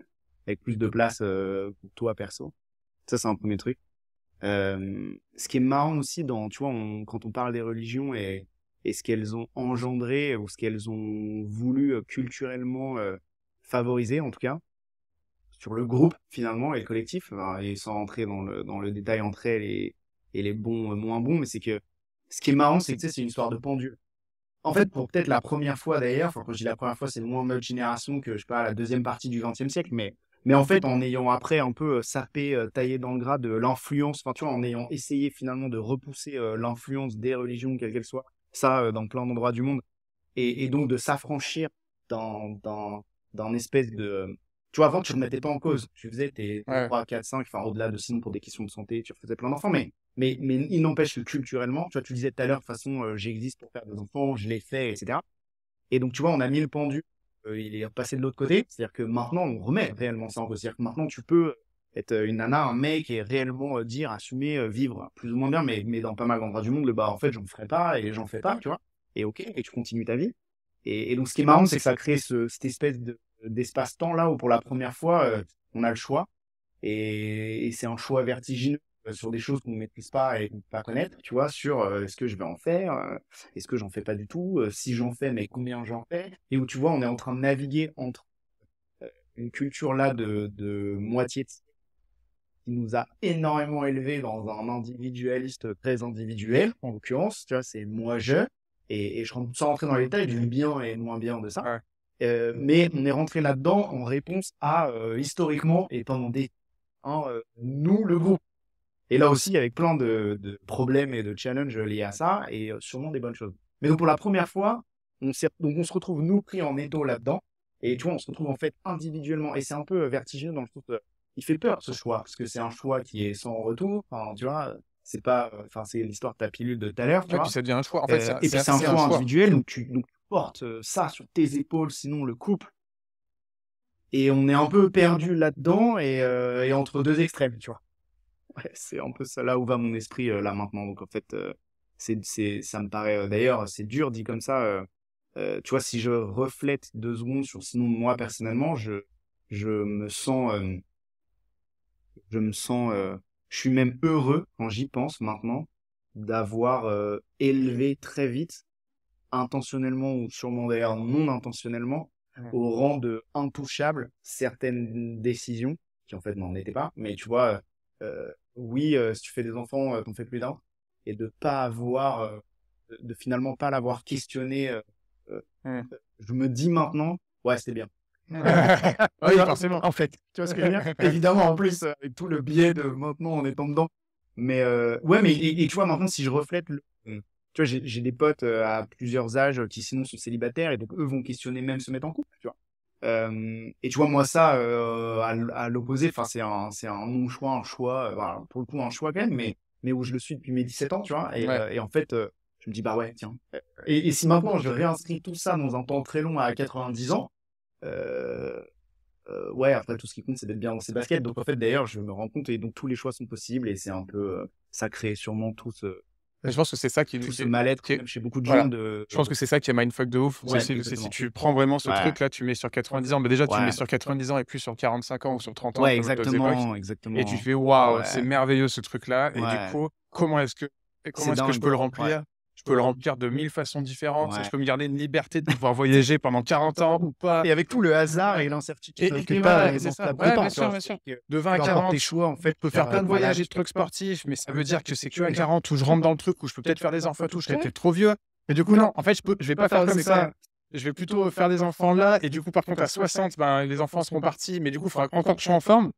avec plus de place euh, pour toi perso. Ça, c'est un premier truc. Euh, ce qui est marrant aussi, dans, tu vois, quand on parle des religions et, ce qu'elles ont engendré ou ce qu'elles ont voulu euh, culturellement favoriser, en tout cas, sur le groupe finalement et le collectif, et sans rentrer dans le, dans le détail entre elles et, les bons, moins bons, mais c'est que ce qui est marrant, c'est que c'est une histoire de pendule en fait, pour peut-être la première fois d'ailleurs, quand je dis la première fois, c'est moins notre génération que, je sais pas, la deuxième partie du XXe siècle, mais, mais en fait, en ayant après un peu euh, sapé, euh, taillé dans le gras de l'influence, enfin, tu vois, en ayant essayé finalement de repousser euh, l'influence des religions, quelles qu'elles soient, ça, dans plein d'endroits du monde, et, donc de s'affranchir dans, dans, espèce de, tu vois, avant, tu ne mettais pas en cause. Tu faisais tes 3, 4, 5, enfin, au-delà de sinon pour des questions de santé, tu faisais plein d'enfants, mais, mais, mais il n'empêche que culturellement, tu vois, tu disais tout à l'heure, de toute façon, euh, j'existe pour faire des enfants, je les fais, etc. Et donc, tu vois, on a mis le pendu, euh, il est passé de l'autre côté. C'est-à-dire que maintenant, on remet réellement ça en cause. C'est-à-dire que maintenant, tu peux être euh, une nana, un mec et réellement dire, assumer, vivre plus ou moins bien, mais, mais dans pas mal d'endroits du monde, bah en fait j'en ferai pas et j'en fais pas, tu vois. Et ok, et tu continues ta vie. Et, donc, ce qui est marrant, c'est que ça crée cette espèce d'espace-temps là où, pour la première fois, euh, on a le choix. Et, c'est un choix vertigineux euh, sur des choses qu'on ne maîtrise pas et qu'on ne peut pas connaître, tu vois, sur euh, est-ce que je vais en faire, est-ce que j'en fais pas du tout, si j'en fais, mais combien j'en fais. Et où, tu vois, on est en train de naviguer entre une culture là de, de moitié de qui nous a énormément élevé dans un individualiste très individuel, en l'occurrence, tu vois, c'est moi-je, et, et je, sans rentrer dans les détails du bien et moins bien de ça, euh, mais on est rentré là-dedans en réponse à, euh, historiquement et pendant des hein, nous, le groupe. Et là aussi, avec plein de, problèmes et de challenges liés à ça, et sûrement des bonnes choses. Mais donc, pour la première fois, on, donc on se retrouve, nous, pris en étau là-dedans. Et tu vois, on se retrouve en fait individuellement. Et c'est un peu vertigineux dans le sens il fait peur ce choix, parce que c'est un choix qui est sans retour. Enfin, tu vois, c'est pas enfin c'est l'histoire de ta pilule de tout à l'heure tu puis ça devient un choix en fait euh, et puis c'est un, choix individuel donc tu, donc portes euh, ça sur tes épaules sinon le couple et on est un peu perdu là dedans et, euh, et entre deux extrêmes tu vois ouais, c'est un peu ça là où va mon esprit là maintenant donc en fait c'est c'est ça me paraît d'ailleurs c'est dur dit comme ça tu vois si je reflète deux secondes sur sinon moi personnellement je je me sens je me sens je suis même heureux, quand j'y pense maintenant, d'avoir euh, élevé très vite, intentionnellement ou sûrement d'ailleurs non intentionnellement, au rang de intouchable certaines décisions qui en fait n'en étaient pas. Mais tu vois, euh, euh, oui, si tu fais des enfants, t'en fais plus d'un, et de pas avoir, de, finalement pas l'avoir questionné. Je me dis maintenant, ouais, c'était bien. oui, forcément. En fait. Tu vois ce que je veux dire Évidemment, en plus, euh, avec tout le biais de maintenant, on est dedans. Mais euh, ouais, mais et, tu vois, maintenant, si je reflète, le, euh, tu vois, j'ai des potes à plusieurs âges qui sinon sont célibataires et donc eux vont questionner même se mettre en couple, tu vois. et tu vois, moi, ça, à, l'opposé, enfin, c'est un, c'est un non-choix, un choix, pour le coup, un choix quand même, mais, mais où je le suis depuis mes 17 ans, tu vois. Et, en fait, je me dis, bah ouais, tiens. Et, et si maintenant je réinscris tout ça dans un temps très long à 90 ans, euh, euh, ouais, après tout ce qui compte, c'est d'être bien dans ses baskets. Donc en fait, d'ailleurs, je me rends compte et donc tous les choix sont possibles et c'est un peu euh, ça crée sûrement tout ce je pense que c'est ça qui est mal chez beaucoup de gens. Je pense que c'est ça qui est mindfuck de ouf. si, tu prends vraiment ce truc-là, tu mets sur 90 ans. Mais déjà, tu mets sur 90 ans et plus sur 45 ans ou sur 30 ans. exactement, exactement. Et tu fais waouh, c'est merveilleux ce truc-là. Et du coup, comment est-ce que comment est-ce que je peux le remplir je peux le remplir de mille façons différentes. Je peux me garder une liberté de pouvoir voyager pendant 40 ans ou pas. Et avec tout le hasard et l'incertitude De 20 à 40, tes choix, en fait, je peux faire plein de voyages et de trucs sportifs, mais ça veut dire que c'est que à 40 où je rentre dans le truc, où je peux peut-être faire des enfants, tout, je serais peut-être trop vieux. Mais du coup, non, en fait, je, peux, je vais pas faire comme ça je vais plutôt faire des enfants là. Et du coup, par contre, à 60, ben, les enfants seront partis. Mais du coup, il faudra encore que je sois en forme.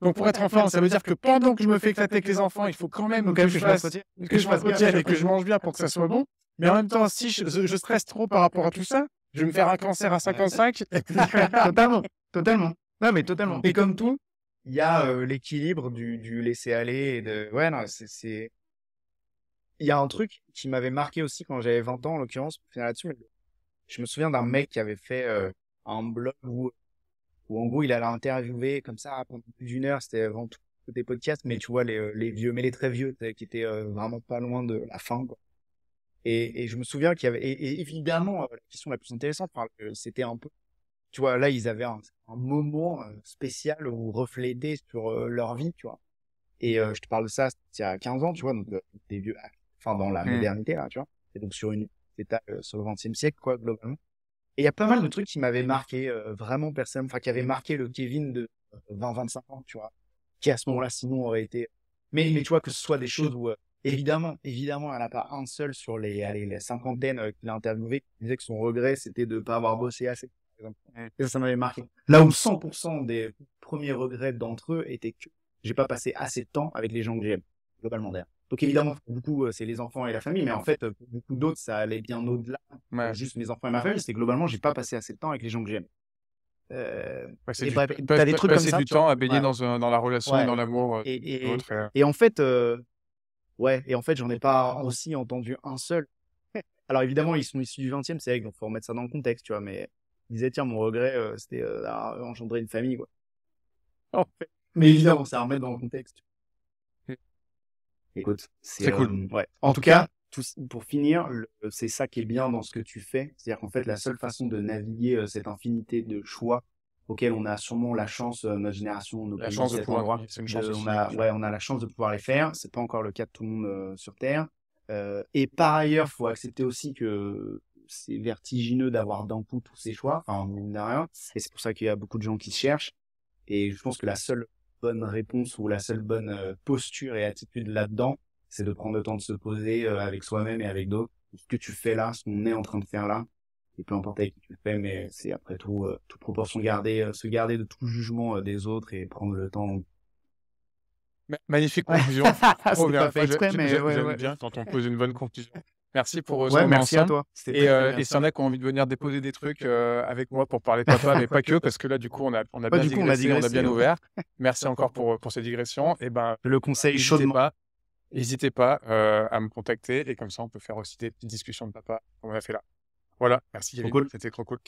Donc pour être enfant, ça veut dire que pendant que je me fais éclater avec les enfants, il faut quand même que, je fasse, que je fasse et que je mange bien pour que ça soit bon. Mais en même temps, si je, stresse trop par rapport à tout ça, je vais me faire un cancer à 55. totalement, totalement. Non, mais totalement. Et comme tout, il y a euh, l'équilibre du, du laisser aller et de. Ouais, non, c'est. Il y a un truc qui m'avait marqué aussi quand j'avais 20 ans, en l'occurrence, pour finir là-dessus. Je me souviens d'un mec qui avait fait euh, un blog où où en gros, il allait interviewer comme ça pendant plus d'une heure, c'était avant tout des podcasts, mais tu vois, les, euh, les vieux, mais les très vieux, euh, qui étaient euh, vraiment pas loin de la fin, quoi. Et, et je me souviens qu'il y avait, et, évidemment, la question la plus intéressante, c'était un peu, tu vois, là, ils avaient un, moment spécial où refléter sur leur vie, tu vois. Et je te parle de ça, il y a 15 ans, tu vois, donc des vieux, enfin, dans la mmh. modernité, là, tu vois. Et donc, sur une, c'est sur le 20e siècle, quoi, globalement. Et il y a pas mal de trucs qui m'avaient marqué, euh, vraiment personne, enfin, qui avaient marqué le Kevin de 20-25 euh, ans, tu vois, qui à ce moment-là, sinon, aurait été. Mais, mais tu vois, que ce soit des choses où, euh, évidemment, évidemment, elle n'a pas un seul sur les, allez, les cinquantaines qu'il a interviewé qui disait que son regret, c'était de ne pas avoir bossé assez. Et ça, ça m'avait marqué. Là où 100% des premiers regrets d'entre eux étaient que j'ai pas passé assez de temps avec les gens que j'aime, globalement d'ailleurs. Donc évidemment, pour beaucoup, euh, c'est les enfants et la famille, mais en fait, euh, pour beaucoup d'autres, ça allait bien au-delà. Juste mes enfants et ma famille, c'est globalement, j'ai pas passé assez de temps avec les gens que j'aime. Euh, ouais, bah, des trucs comme ça. du temps à baigner dans, dans la relation, dans l'amour. Euh, et, et, en fait, ouais, et en fait, j'en ai pas aussi entendu un seul. Alors évidemment, ils sont issus du 20e siècle, donc faut remettre ça dans le contexte, tu vois. Mais ils disaient, tiens, mon regret, c'était d'engendrer une famille, quoi. Mais évidemment, ça remet dans le contexte c'est cool. Euh, en tout cas, pour finir, c'est ça qui est bien dans ce que tu fais. C'est-à-dire qu'en fait, la seule façon de naviguer euh, cette infinité de choix auxquels on a sûrement la chance, euh, notre génération, la chance de pouvoir on, a, ouais, on a la chance de pouvoir les faire. C'est pas encore le cas de tout le monde sur Terre. et par ailleurs, faut accepter aussi que c'est vertigineux d'avoir d'un coup tous ces choix, enfin, mine de rien. Et c'est pour ça qu'il y a beaucoup de gens qui se cherchent. Et je pense que la seule bonne réponse ou la seule bonne euh, posture et attitude là-dedans, c'est de prendre le temps de se poser euh, avec soi-même et avec d'autres. Ce que tu fais là, ce qu'on est en train de faire là, et peu importe avec qui tu le fais, mais c'est après tout, euh, toute proportion garder, se garder de tout jugement des autres et prendre le temps. Magnifique conclusion. Trop bien. J'aime ouais, ouais. bien quand on pose une bonne conclusion. Merci pour euh, ouais, merci à toi. Et, euh, s'il y en a qui ont envie de venir déposer des trucs euh, avec moi pour parler de papa, mais pas que, parce que là, du coup, on a, on a, bien, digressé, on a bien ouvert. Merci encore pour, pour ces digressions. Et ben, le conseil chaudement. N'hésitez pas à me contacter et comme ça, on peut faire aussi des petites discussions de papa, comme on a fait là. Voilà, merci. C'était trop cool.